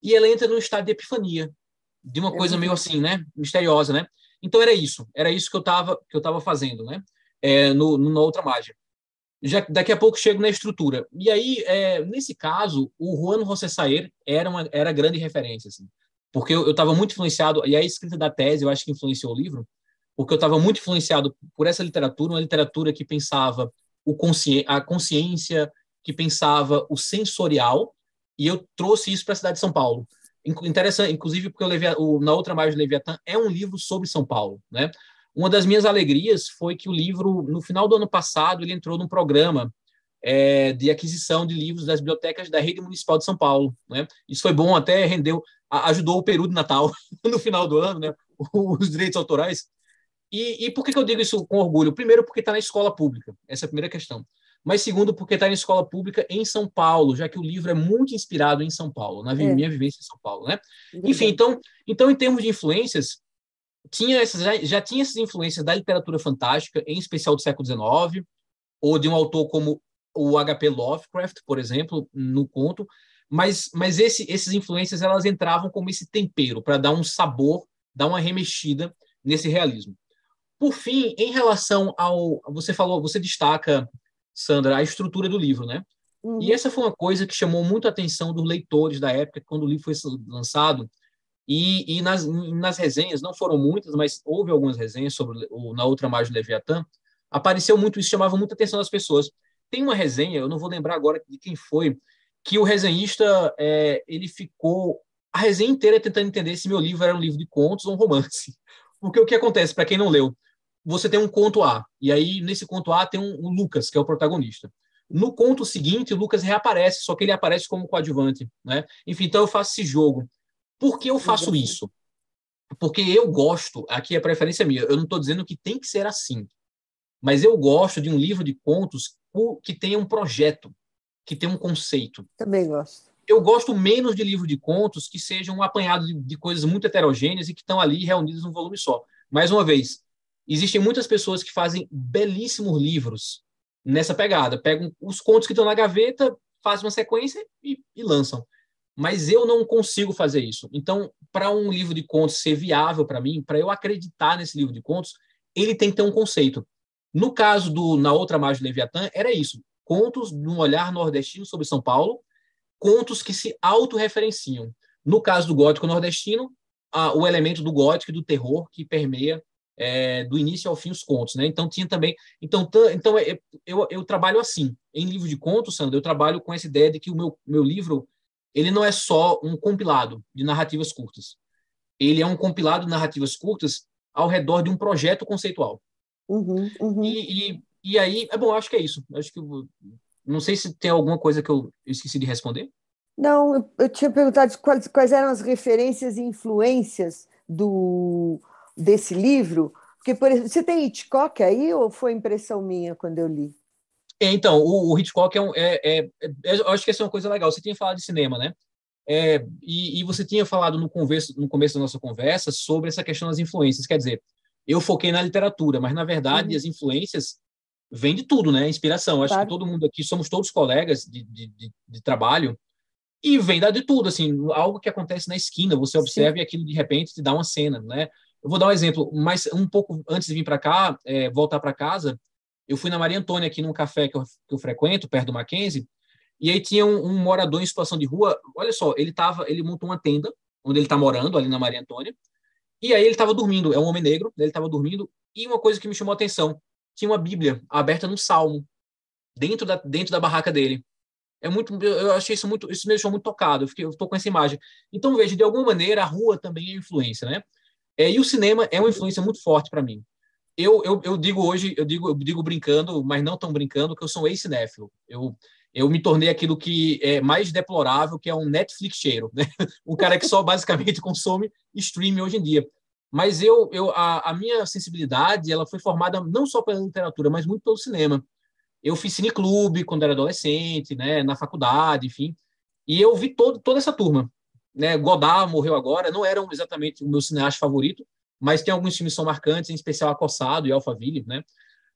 E ela entra num estado de epifania, de uma é coisa meio assim, né? Misteriosa, né? Então era isso, era isso que eu estava que eu tava fazendo, né? É, no, numa outra margem. Já, daqui a pouco chego na estrutura. E aí, é, nesse caso, o Juan José Saer era uma era grande referência. Assim. Porque eu estava muito influenciado, e a escrita da tese eu acho que influenciou o livro, porque eu estava muito influenciado por essa literatura, uma literatura que pensava o consci... a consciência, que pensava o sensorial, e eu trouxe isso para a cidade de São Paulo. interessante inclusive, porque eu levei o, na outra margem do Leviatã é um livro sobre São Paulo, né? Uma das minhas alegrias foi que o livro, no final do ano passado, ele entrou num programa é, de aquisição de livros das bibliotecas da rede municipal de São Paulo. Né? Isso foi bom, até rendeu, ajudou o peru de Natal no final do ano, né? os direitos autorais. E, e por que, que eu digo isso com orgulho? Primeiro, porque está na escola pública, essa é a primeira questão. Mas segundo, porque está na escola pública em São Paulo, já que o livro é muito inspirado em São Paulo, na é. minha vivência em São Paulo, né? Enfim, então, então em termos de influências, tinha essas, já, já tinha essas influências da literatura fantástica, em especial do século XIX, ou de um autor como o HP Lovecraft, por exemplo, no conto, mas, mas esse, esses influências elas entravam como esse tempero para dar um sabor, dar uma remexida nesse realismo. Por fim, em relação ao você falou, você destaca, Sandra, a estrutura do livro, né? Uhum. E essa foi uma coisa que chamou muito a atenção dos leitores da época quando o livro foi lançado. E, e nas, nas resenhas, não foram muitas, mas houve algumas resenhas sobre o, na outra margem do Leviatã, apareceu muito isso, chamava muita atenção das pessoas. Tem uma resenha, eu não vou lembrar agora de quem foi, que o resenhista é, ele ficou a resenha inteira tentando entender se meu livro era um livro de contos ou um romance. Porque o que acontece, para quem não leu, você tem um conto A, e aí nesse conto A tem um, um Lucas, que é o protagonista. No conto seguinte, o Lucas reaparece, só que ele aparece como coadjuvante. Né? Enfim, então eu faço esse jogo. Por que eu faço isso? Porque eu gosto, aqui é preferência minha, eu não estou dizendo que tem que ser assim, mas eu gosto de um livro de contos que tenha um projeto, que tenha um conceito. Também gosto. Eu gosto menos de livro de contos que sejam um apanhado de, de coisas muito heterogêneas e que estão ali reunidas num volume só. Mais uma vez, existem muitas pessoas que fazem belíssimos livros nessa pegada. Pegam os contos que estão na gaveta, fazem uma sequência e, e lançam. Mas eu não consigo fazer isso. Então, para um livro de contos ser viável para mim, para eu acreditar nesse livro de contos, ele tem que ter um conceito. No caso do Na Outra Margem do Leviatã, era isso. Contos de um olhar nordestino sobre São Paulo, contos que se autorreferenciam. No caso do gótico nordestino, a, o elemento do gótico e do terror que permeia é, do início ao fim os contos, né? Então tinha também, então então eu, é, eu, eu, trabalho assim em livro de contos, Sandro, eu trabalho com essa ideia de que o meu meu livro ele não é só um compilado de narrativas curtas, ele é um compilado de narrativas curtas ao redor de um projeto conceitual. Uhum, uhum. E, e, e, aí, é bom, acho que é isso. Acho que não sei se tem alguma coisa que eu esqueci de responder. Não, eu, eu tinha perguntado quais, quais eram as referências e influências do desse livro, porque por exemplo, você tem Hitchcock aí ou foi impressão minha quando eu li? É, então, o, o Hitchcock é, um, é, é, é, eu acho que essa é uma coisa legal. Você tinha falado de cinema, né? É, e, e, você tinha falado no, converso, no começo da nossa conversa sobre essa questão das influências. Quer dizer, eu foquei na literatura, mas na verdade uhum. as influências vêm de tudo, né? É inspiração. Acho claro. que todo mundo aqui somos todos colegas de, de, de trabalho e vem da de tudo, assim, algo que acontece na esquina, você observa Sim. e aquilo de repente te dá uma cena, né? Eu vou dar um exemplo, mas um pouco antes de vir para cá, é, voltar para casa, eu fui na Maria Antônia, aqui num café que eu, que eu frequento, perto do Mackenzie, e aí tinha um, um, morador em situação de rua. Olha só, ele tava, ele montou uma tenda onde ele está morando ali na Maria Antônia. E aí ele estava dormindo, é um homem negro, ele estava dormindo, e uma coisa que me chamou a atenção, tinha uma Bíblia aberta num salmo, dentro da, dentro da barraca dele. É muito, eu achei isso muito, isso me deixou muito tocado, eu, estou eu com essa imagem. Então veja, de alguma maneira a rua também é influência, né? É, e o cinema é uma influência muito forte para mim. Eu, eu, eu, digo hoje, eu digo, eu digo brincando, mas não tão brincando, que eu sou um ex-cinéfilo. Eu, eu me tornei aquilo que é mais deplorável, que é um Netflix cheiro, né? um cara que só basicamente consome streaming hoje em dia. Mas eu, eu a, a, minha sensibilidade ela foi formada não só pela literatura, mas muito pelo cinema. Eu fiz cineclube quando era adolescente, né, na faculdade, enfim, e eu vi todo, toda essa turma. Né? Godard morreu agora, não era exatamente o meu cineasta favorito, mas tem alguns filmes que são marcantes, em especial Acossado e Alphaville, né?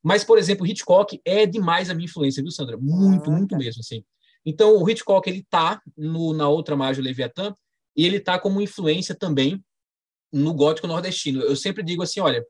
Mas, por exemplo, Hitchcock é demais a minha influência, viu, Sandra? Muito, ah, muito tá. mesmo, assim. Então, o Hitchcock, ele tá no, na outra margem do Leviatã, e ele tá como influência também no gótico nordestino. Eu sempre digo assim, olha,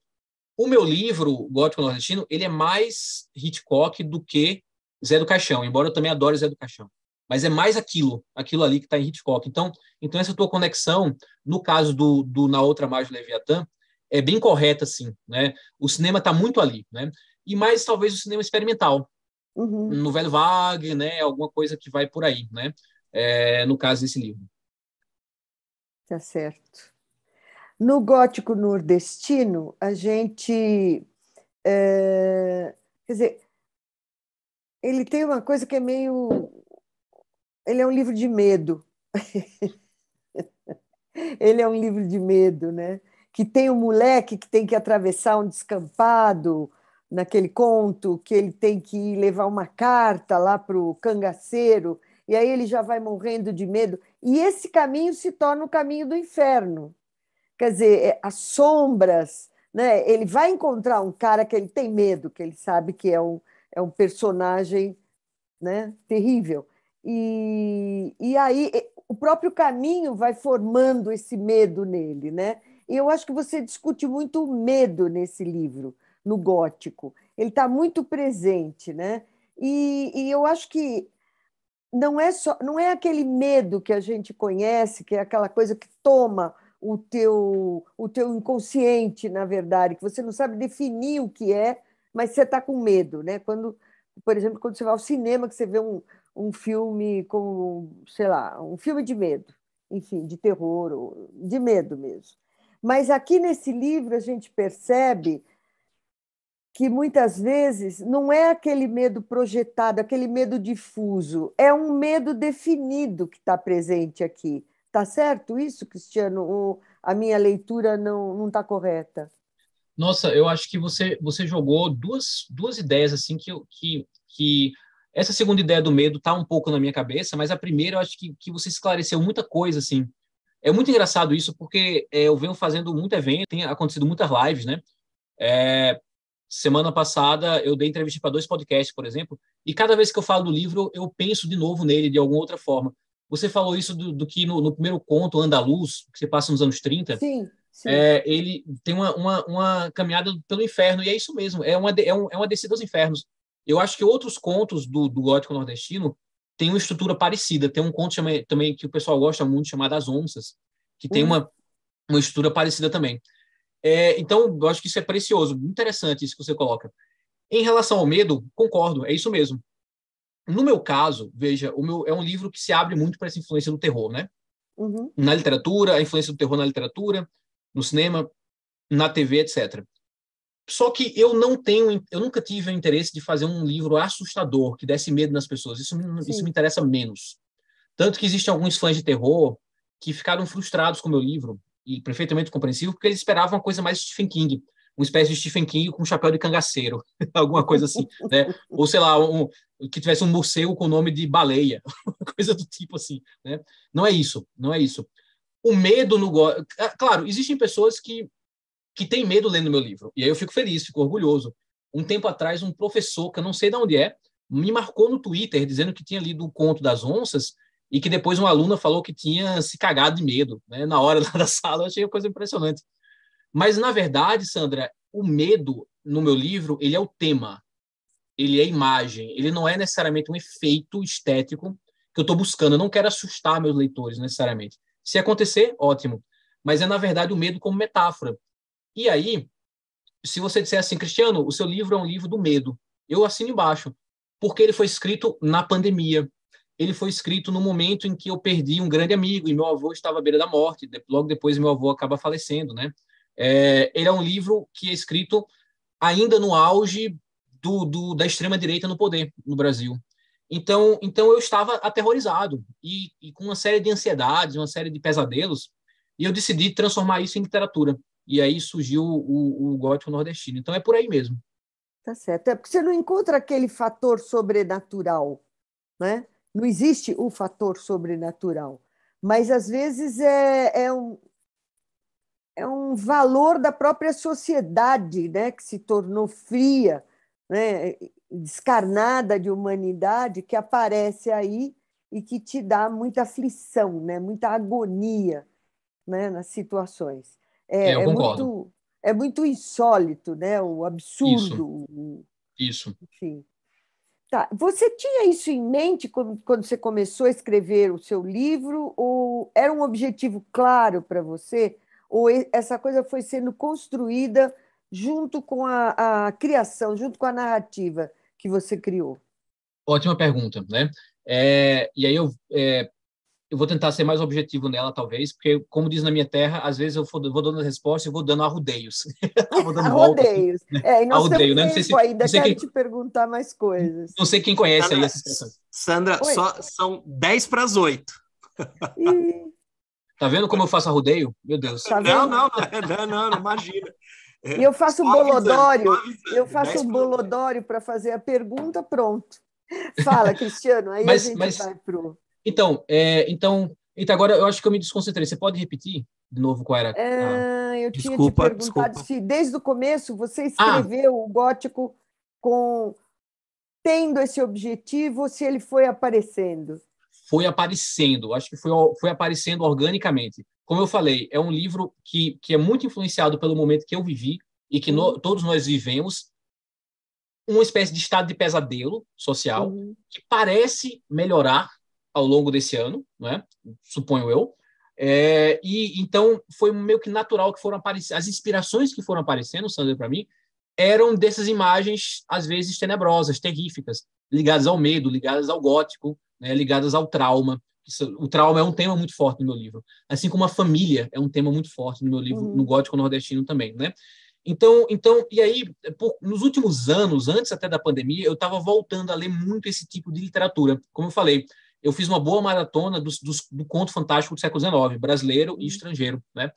o meu livro, Gótico Nordestino, ele é mais Hitchcock do que Zé do Caixão, embora eu também adore Zé do Caixão. Mas é mais aquilo, aquilo ali que está em Hitchcock. Então, então essa tua conexão, no caso do, do Na Outra Margem do Leviatã, é bem correta, sim. Né? O cinema está muito ali. Né? e mais talvez o cinema experimental. Uhum. No Velho Vague, né? Alguma coisa que vai por aí, né? É, no caso desse livro. Tá certo. No gótico nordestino, a gente. É, quer dizer, ele tem uma coisa que é meio. Ele é um livro de medo. ele é um livro de medo, né? Que tem um moleque que tem que atravessar um descampado naquele conto que ele tem que levar uma carta lá para o cangaceiro, e aí ele já vai morrendo de medo. E esse caminho se torna o caminho do inferno. Quer dizer, é, as sombras, né? ele vai encontrar um cara que ele tem medo, que ele sabe que é um, é um personagem né? terrível. E, e aí o próprio caminho vai formando esse medo nele. Né? E eu acho que você discute muito o medo nesse livro no gótico. Ele está muito presente, né? E, e, eu acho que não é só, não é aquele medo que a gente conhece, que é aquela coisa que toma o teu, o teu inconsciente, na verdade, que você não sabe definir o que é, mas você está com medo, né? Quando, por exemplo, quando você vai ao cinema, que você vê um, um filme com, sei lá, um filme de medo, enfim, de terror, de medo mesmo. Mas aqui nesse livro a gente percebe que muitas vezes não é aquele medo projetado, aquele medo difuso, é um medo definido que está presente aqui. Tá certo isso, Cristiano? O, a minha leitura não não está correta. Nossa, eu acho que você você jogou duas, duas ideias assim que, que, que essa segunda ideia do medo está um pouco na minha cabeça, mas a primeira eu acho que, que você esclareceu muita coisa assim. É muito engraçado isso porque é, eu venho fazendo muito evento, tem acontecido muitas lives, né? É, Semana passada eu dei entrevista para dois podcasts, por exemplo, e cada vez que eu falo do livro, eu penso de novo nele de alguma outra forma. Você falou isso do, do que no, no, primeiro conto, Andaluz, que você passa nos anos 30. Sim. sim. É, ele tem uma, uma, uma, caminhada pelo inferno, e é isso mesmo, é uma, é, um, é uma descida aos infernos. Eu acho que outros contos do, do gótico nordestino têm uma estrutura parecida. Tem um conto chama, também que o pessoal gosta muito, chamado As Onças, que tem uhum. uma, uma estrutura parecida também. É, então, eu acho que isso é precioso, interessante isso que você coloca. Em relação ao medo, concordo, é isso mesmo. No meu caso, veja, o meu é um livro que se abre muito para essa influência do terror, né? Uhum. Na literatura, a influência do terror na literatura, no cinema, na TV, etc. Só que eu não tenho, eu nunca tive o interesse de fazer um livro assustador que desse medo nas pessoas. Isso, isso me interessa menos. Tanto que existem alguns fãs de terror que ficaram frustrados com o meu livro e perfeitamente compreensível, porque eles esperavam uma coisa mais Stephen King, uma espécie de Stephen King com um chapéu de cangaceiro, alguma coisa assim, né? Ou sei lá, um, que tivesse um morcego com o nome de baleia, coisa do tipo assim, né? Não é isso, não é isso. O medo no é, claro, existem pessoas que que têm medo lendo meu livro. E aí eu fico feliz, fico orgulhoso. Um tempo atrás, um professor, que eu não sei de onde é, me marcou no Twitter dizendo que tinha lido o Conto das Onças e que depois uma aluna falou que tinha se cagado de medo né, na hora da sala. Eu achei uma coisa impressionante. Mas, na verdade, Sandra, o medo, no meu livro, ele é o tema, ele é a imagem, ele não é necessariamente um efeito estético que eu estou buscando. Eu não quero assustar meus leitores necessariamente. Se acontecer, ótimo. Mas é, na verdade, o medo como metáfora. E aí, se você disser assim, Cristiano, o seu livro é um livro do medo, eu assino embaixo, porque ele foi escrito na pandemia, ele foi escrito no momento em que eu perdi um grande amigo e meu avô estava à beira da morte. Logo depois, meu avô acaba falecendo, né? É, ele é um livro que é escrito ainda no auge do, do, da extrema direita no poder no Brasil. Então, então eu estava aterrorizado e, e, com uma série de ansiedades, uma série de pesadelos, e eu decidi transformar isso em literatura. E aí surgiu o, o gótico nordestino. Então é por aí mesmo. Tá certo. É porque você não encontra aquele fator sobrenatural, né? Não existe o fator sobrenatural, mas às vezes é, é, um, é um valor da própria sociedade, né, que se tornou fria, né, descarnada de humanidade, que aparece aí e que te dá muita aflição, né, muita agonia né, nas situações. É, é muito, é muito insólito, né, o absurdo. Isso. O, Isso. Enfim. Tá. Você tinha isso em mente quando, você começou a escrever o seu livro? Ou era um objetivo claro para você? Ou essa coisa foi sendo construída junto com a, a, criação, junto com a narrativa que você criou? Ótima pergunta, né? É, e aí eu é, eu vou tentar ser mais objetivo nela, talvez, porque, como diz na minha terra, às vezes eu vou, dando a resposta e vou dando arrudeios. arrudeios. É, e não arrudeio, né? Não sei se, ainda quero quem... te perguntar mais coisas. Não sei quem conhece Sandra, aí essa expressão. Sandra, só, são 10 para as 8. Tá vendo como eu faço arrudeio? Meu Deus. Tá não, não, não, não, não, imagina. e eu faço bolodório, eu faço o bolodório para fazer a pergunta, pronto. Fala, Cristiano, aí mas, a gente mas... vai pro... Então, é, então, então, agora eu acho que eu me desconcentrei. Você pode repetir de novo qual era a... Ah, eu desculpa, tinha te perguntado desculpa. se desde o começo você ah. escreveu ah. o gótico com tendo esse objetivo, ou se ele foi aparecendo. Foi aparecendo, acho que foi, foi aparecendo organicamente. Como eu falei, é um livro que, que é muito influenciado pelo momento que eu vivi e que no, uhum. todos nós vivemos, uma espécie de estado de pesadelo social uhum. que parece melhorar ao longo desse ano, né? suponho eu. É, e então foi meio que natural que foram aparecendo, as inspirações que foram aparecendo, Sandra, para mim, eram dessas imagens, às vezes tenebrosas, terríficas, ligadas ao medo, ligadas ao gótico, né? ligadas ao trauma. o trauma é um tema muito forte no meu livro, assim como a família é um tema muito forte no meu livro, uhum. no gótico nordestino também, né? Então, então e aí, por, nos últimos anos, antes até da pandemia, eu estava voltando a ler muito esse tipo de literatura. Como eu falei, eu fiz uma boa maratona do, do, do conto fantástico do século XIX, brasileiro e uhum. estrangeiro, né?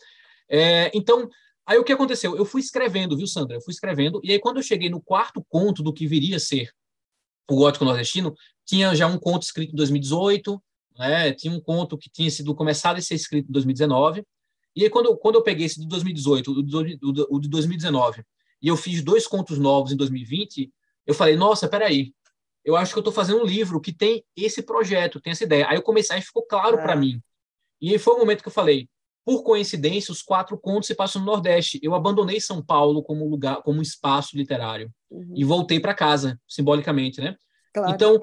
É, então, aí o que aconteceu? Eu fui escrevendo, viu, Sandra? Eu fui escrevendo, e aí quando eu cheguei no quarto conto do que viria a ser o Gótico Nordestino, tinha já um conto escrito em 2018, né? Tinha um conto que tinha sido começado a ser escrito em 2019, e aí quando, quando eu peguei esse de 2018, o de, o de 2019, e eu fiz dois contos novos em 2020, eu falei, nossa, peraí, eu acho que eu estou fazendo um livro que tem esse projeto, tem essa ideia. Aí eu comecei, aí ficou claro para ah. mim. E foi o momento que eu falei, por coincidência, os quatro contos se passam no Nordeste. Eu abandonei São Paulo como lugar, como espaço literário uhum. e voltei para casa, simbolicamente, né? Claro. Então,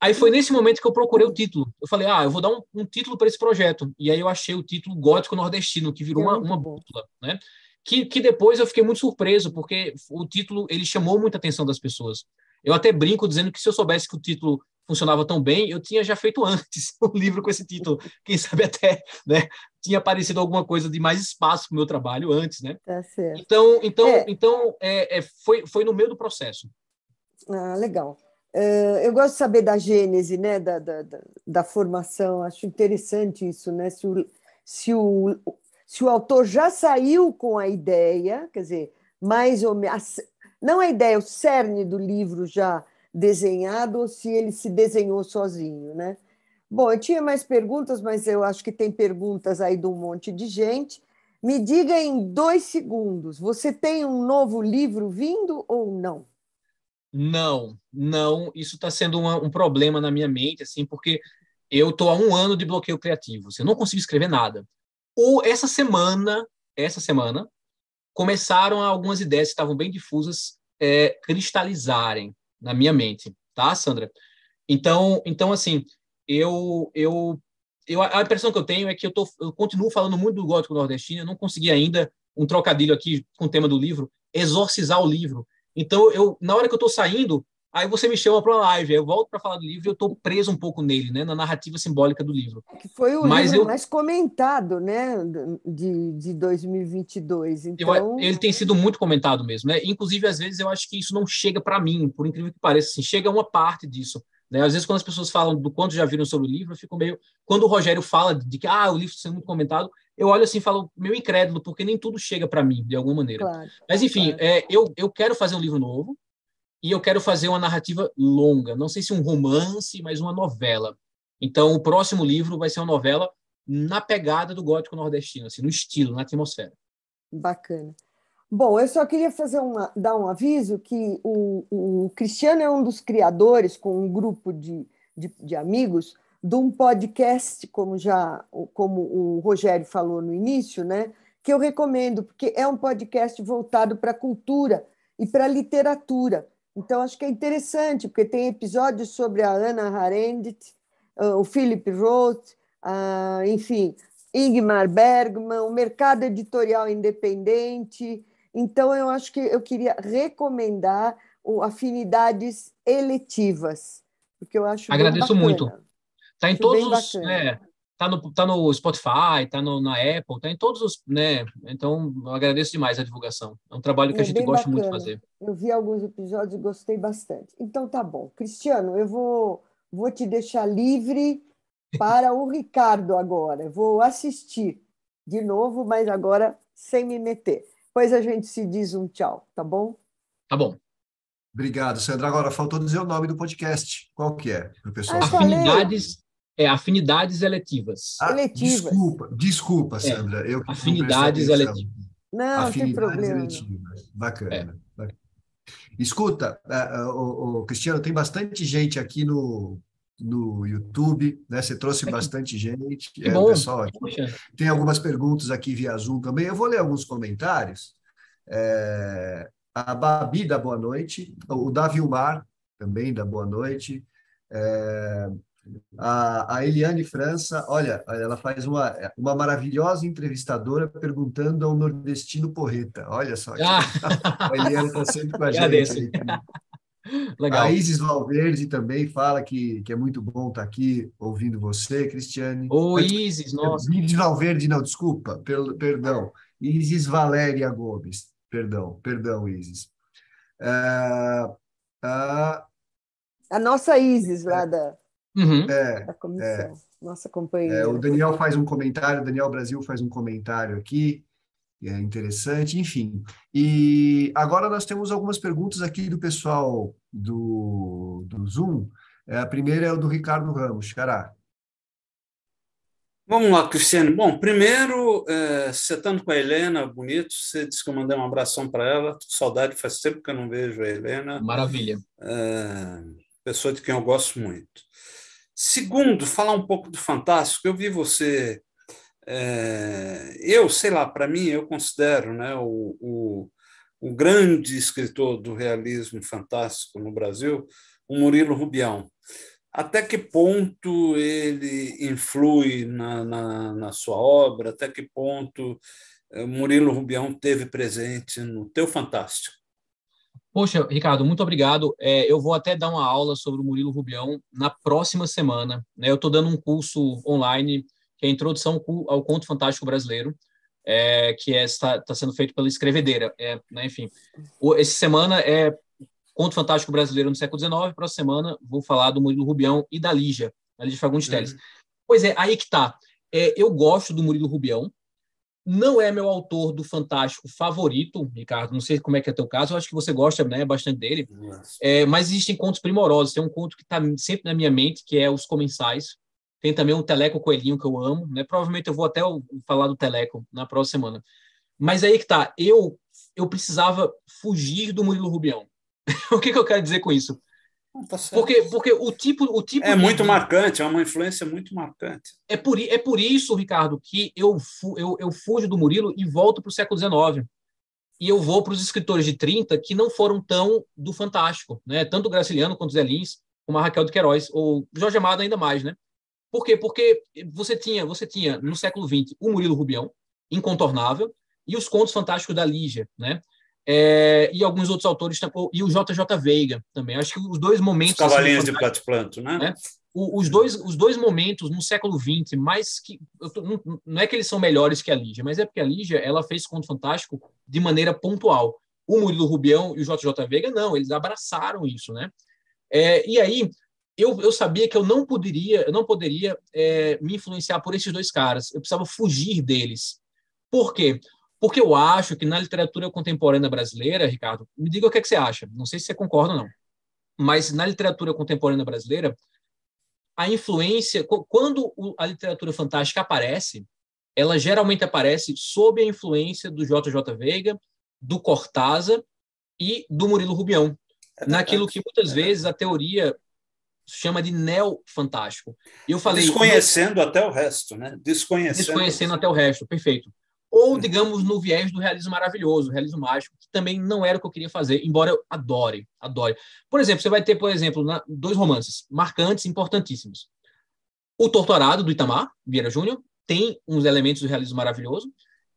aí foi nesse momento que eu procurei o título. Eu falei, ah, eu vou dar um, um título para esse projeto. E aí eu achei o título Gótico Nordestino, que virou é uma, uma né? Que, que depois eu fiquei muito surpreso, porque o título ele chamou muita atenção das pessoas. Eu até brinco dizendo que se eu soubesse que o título funcionava tão bem, eu tinha já feito antes um livro com esse título. Quem sabe até, né, tinha aparecido alguma coisa de mais espaço para o meu trabalho antes, né? Tá certo. Então, então, é. então é, é, foi, foi no meio do processo. Ah, legal. Eh, eu gosto de saber da gênese, né, da, da, da formação. Acho interessante isso, né? Se o, se o, se o autor já saiu com a ideia, quer dizer, mais ou menos não a é ideia, é o cerne do livro já desenhado ou se ele se desenhou sozinho, né? Bom, eu tinha mais perguntas, mas eu acho que tem perguntas aí de um monte de gente. Me diga em dois segundos, você tem um novo livro vindo ou não? Não, não. Isso está sendo uma, um problema na minha mente, assim, porque eu estou há um ano de bloqueio criativo. Assim, eu não consigo escrever nada. Ou essa semana, essa semana, começaram algumas ideias que estavam bem difusas é, cristalizarem na minha mente, tá, Sandra? Então, então assim, eu, eu, eu a impressão que eu tenho é que eu, tô, eu continuo falando muito do gótico nordestino, eu não consegui ainda um trocadilho aqui com o tema do livro, exorcizar o livro. Então, eu, na hora que eu estou saindo, Aí você me chama para uma live, eu volto para falar do livro e eu estou preso um pouco nele, né? na narrativa simbólica do livro. Que foi o Mas livro eu... mais comentado né? de, de 2022. Então... Eu, ele tem sido muito comentado mesmo. Né? Inclusive, às vezes, eu acho que isso não chega para mim, por incrível que pareça. Assim, chega uma parte disso. Né? Às vezes, quando as pessoas falam do quanto já viram sobre o livro, eu fico meio... Quando o Rogério fala de que ah, o livro está sendo muito comentado, eu olho assim e falo meio incrédulo, porque nem tudo chega para mim, de alguma maneira. Claro, Mas, enfim, claro. é, eu, eu quero fazer um livro novo, e eu quero fazer uma narrativa longa, não sei se um romance, mas uma novela. Então, o próximo livro vai ser uma novela na pegada do gótico nordestino, assim, no estilo, na atmosfera. Bacana. Bom, eu só queria fazer uma, dar um aviso que o, o Cristiano é um dos criadores, com um grupo de, de, de amigos, de um podcast, como já como o Rogério falou no início, né? que eu recomendo, porque é um podcast voltado para a cultura e para a literatura. Então, acho que é interessante, porque tem episódios sobre a Anna Arendt, ah, o Philip Roth, a, ah, enfim, Ingmar Bergman, o mercado editorial independente. Então, eu acho que eu queria recomendar afinidades eletivas, porque eu acho Agradeço muito. Está em Acho todos os, é, tá no, tá no Spotify, tá no, na Apple, tá em todos os, né? Então, agradeço demais a divulgação. É um trabalho que é, a gente gosta bacana. muito de fazer. Eu vi alguns episódios e gostei bastante. Então, tá bom. Cristiano, eu vou, vou te deixar livre para o Ricardo agora. Vou assistir de novo, mas agora sem me meter. Pois a gente se diz um tchau, tá bom? Tá bom. Obrigado, Sandra. Agora faltou dizer o nome do podcast. Qual que é? Pro pessoal. Ah, Afinidades é, afinidades eletivas. Ah, eletivas. Desculpa, desculpa, é, Sandra. É, eu afinidades eletivas. Não, afinidades tem problema. Eletivas. Bacana. É. bacana. Escuta, uh, uh, uh, Cristiano, tem bastante gente aqui no, no YouTube, né? Você trouxe bastante gente, é, bom, pessoal aqui. Tem algumas perguntas aqui via Zoom também. Eu vou ler alguns comentários. É, a Babi da boa noite, o Davi Mar também da boa noite. É, a, a Eliane França, olha, ela faz uma, uma maravilhosa entrevistadora perguntando ao nordestino porreta. Olha só. Ah. A Eliane está sempre com a gente. Né? Legal. A Isis Valverde também fala que, que é muito bom estar tá aqui ouvindo você, Cristiane. Ô, oh, Isis, é, nossa. Isis Valverde, não, desculpa, per, perdão. Isis Valéria Gomes, perdão, perdão, Isis. Uh, uh, a nossa Isis lá da uhum. é, da comissão, é, nossa companheira. É, o né? Daniel faz um comentário, o Daniel Brasil faz um comentário aqui, é interessante, enfim. E agora nós temos algumas perguntas aqui do pessoal do, do Zoom. É, a primeira é o do Ricardo Ramos, Xará. Vamos lá, Cristiane. Bom, primeiro, é, você estando com a Helena, bonito, você disse que eu mandei um abração para ela. Saudade, faz tempo que eu não vejo a Helena. Maravilha. É, pessoa de quem eu gosto muito. Segundo, falar um pouco do fantástico. Eu vi você. É, eu, sei lá, para mim, eu considero né, o, o, o, grande escritor do realismo fantástico no Brasil, o Murilo Rubião. Até que ponto ele influi na, na, na sua obra? Até que ponto é, Murilo Rubião teve presente no teu fantástico? Poxa, Ricardo, muito obrigado. É, eu vou até dar uma aula sobre o Murilo Rubião na próxima semana. Né? Eu estou dando um curso online, que é a Introdução ao Conto Fantástico Brasileiro, é, que é, está é, sendo feito pela Escrevedeira. É, né? Enfim, o, essa semana é Conto Fantástico Brasileiro no século XIX, próxima semana vou falar do Murilo Rubião e da Lígia, da Lígia Fagundes uhum. Teles. Pois é, aí é que está. eu gosto do Murilo Rubião, não é meu autor do Fantástico favorito, Ricardo. Não sei como é que é teu caso. Eu acho que você gosta né, bastante dele. É, mas existem contos primorosos. Tem um conto que está sempre na minha mente, que é Os Comensais. Tem também o Teleco Coelhinho, que eu amo. Né? Provavelmente eu vou até falar do Teleco na próxima semana. Mas aí que tá. Eu, eu precisava fugir do Murilo Rubião. o que, que eu quero dizer com isso? Ah, tá porque, porque o tipo. O tipo é de... muito marcante, é uma influência muito marcante. É por, é por isso, Ricardo, que eu, fu, eu, eu fujo do Murilo e volto para o século XIX. E eu vou para os escritores de 30 que não foram tão do fantástico, né? Tanto o Graciliano quanto o Zé Lins, como a Raquel de Queiroz, ou Jorge Amado ainda mais, né? Por quê? Porque você tinha, você tinha no século XX o Murilo Rubião, incontornável, e os contos fantásticos da Lígia, né? é, e alguns outros autores e o JJ Veiga também. Acho que os dois momentos. Os Cavalinhos de Plato Planto, né? né? os, dois, os dois momentos no século XX, mais que. Tô, não, não, é que eles são melhores que a Lígia, mas é porque a Lígia ela fez Conto Fantástico de maneira pontual. O Murilo Rubião e o JJ Veiga, não, eles abraçaram isso, né? É, e aí, eu, eu sabia que eu não poderia, eu não poderia é, me influenciar por esses dois caras. Eu precisava fugir deles. Por quê? Porque eu acho que na literatura contemporânea brasileira, Ricardo, me diga o que, é que você acha. Não sei se você concorda ou não. Mas na literatura contemporânea brasileira, a influência, quando a literatura fantástica aparece, ela geralmente aparece sob a influência do JJ Veiga, do Cortázar e do Murilo Rubião, é naquilo que muitas é vezes a teoria chama de neo-fantástico. Eu falei desconhecendo até o resto, né? Desconhecendo. Desconhecendo até o resto, perfeito ou, uhum. digamos, no viés do realismo maravilhoso, realismo mágico, que também não era o que eu queria fazer, embora eu adore, adore. Por exemplo, você vai ter, por exemplo, dois romances marcantes, importantíssimos. O Torturado, do Itamar Vieira Júnior, tem uns elementos do realismo maravilhoso,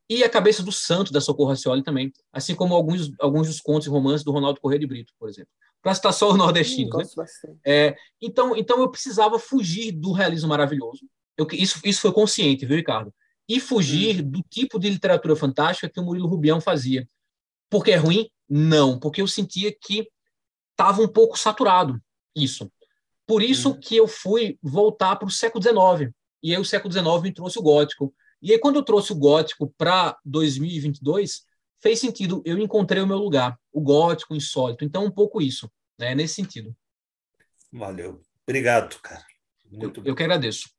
e A Cabeça do Santo, da Socorro Racioli também, assim como alguns, alguns dos contos e romances do Ronaldo Corrêa de Brito, por exemplo. Para citar só nordestino hum, nordestinos. Né? É, então, então, eu precisava fugir do realismo maravilhoso. Eu, isso, isso foi consciente, viu, Ricardo? e fugir hum. do tipo de literatura fantástica que o Murilo Rubião fazia. Porque é ruim? Não, porque eu sentia que estava um pouco saturado isso. Por isso hum. que eu fui voltar para o século XIX. E aí o século XIX me trouxe o gótico. E aí quando eu trouxe o gótico para 2022, fez sentido, eu encontrei o meu lugar, o gótico, o insólito. Então um pouco isso, né, nesse sentido. Valeu. Obrigado, cara. Muito eu, bom. eu que agradeço.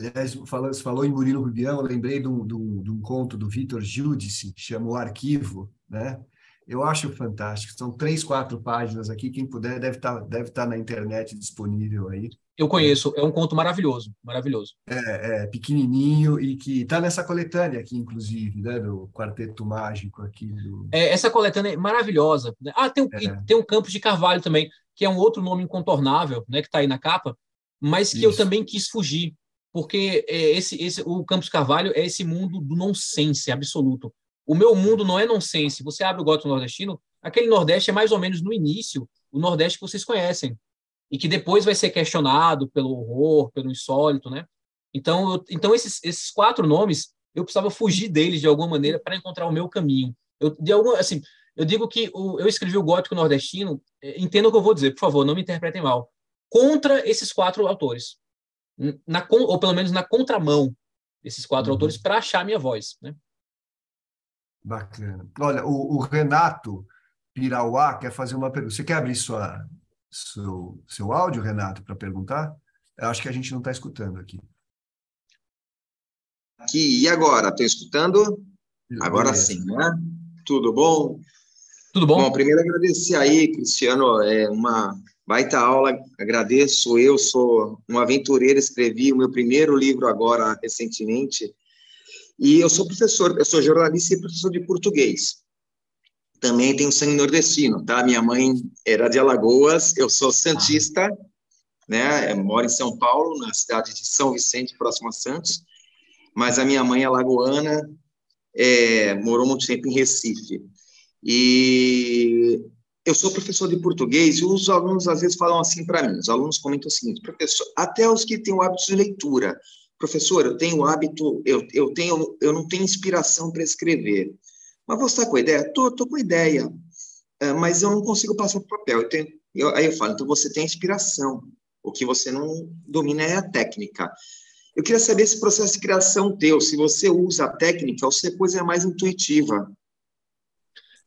Aliás, falou, falou em Murilo Rubião, lembrei de um, de um, de um conto do Vitor Giudice, que chama O Arquivo, né? Eu acho fantástico. São três, quatro páginas aqui. Quem puder deve estar tá, deve tá na internet disponível aí. Eu conheço. É um conto maravilhoso, maravilhoso. É, é pequenininho e que está nessa coletânea aqui, inclusive, né, do Quarteto Mágico aqui. Do... É, essa coletânea é maravilhosa. Né? Ah, tem, um, é. tem um Campos de Carvalho também, que é um outro nome incontornável, né, que está aí na capa, mas que Isso. eu também quis fugir porque é, esse, esse, o Campos Carvalho é esse mundo do nonsense absoluto. O meu mundo não é nonsense. Você abre o Goto Nordestino, aquele Nordeste é mais ou menos no início o Nordeste que vocês conhecem e que depois vai ser questionado pelo horror, pelo insólito, né? Então, eu, então esses, esses quatro nomes eu precisava fugir deles de alguma maneira para encontrar o meu caminho. Eu de algum assim, eu digo que o, eu escrevi o gótico nordestino, é, entenda o que eu vou dizer, por favor, não me interpretem mal, contra esses quatro autores na, ou pelo menos na contramão desses quatro uhum. autores, para achar minha voz. Né? Bacana. Olha, o, o, Renato Pirauá quer fazer uma pergunta. Você quer abrir sua, seu, seu áudio, Renato, para perguntar? Eu acho que a gente não está escutando aqui. Aqui, e agora? estou escutando? Agora sim, né? Tudo bom? Tudo bom? Bom, primeiro agradecer aí, Cristiano, é uma Baita aula, agradeço. Eu sou um aventureiro, escrevi o meu primeiro livro agora recentemente. E eu sou professor, eu sou jornalista e professor de português. Também tenho sangue nordestino, tá? Minha mãe era de Alagoas, eu sou santista, né? Eu moro em São Paulo, na cidade de São Vicente, próximo a Santos. Mas a minha mãe é lagoana, é, morou muito tempo em Recife. E eu sou professor de português e os alunos às vezes falam assim para mim. Os alunos comentam o seguinte, professor, até os que têm o hábito de leitura, professor, eu tenho o hábito, eu, eu tenho, eu não tenho inspiração para escrever. Mas você está com ideia? Tô, tô com ideia, é, mas eu não consigo passar para o papel. Eu tenho, eu, aí eu falo, então você tem inspiração. O que você não domina é a técnica. Eu queria saber esse processo de criação teu, se você usa a técnica ou se a é coisa é mais intuitiva.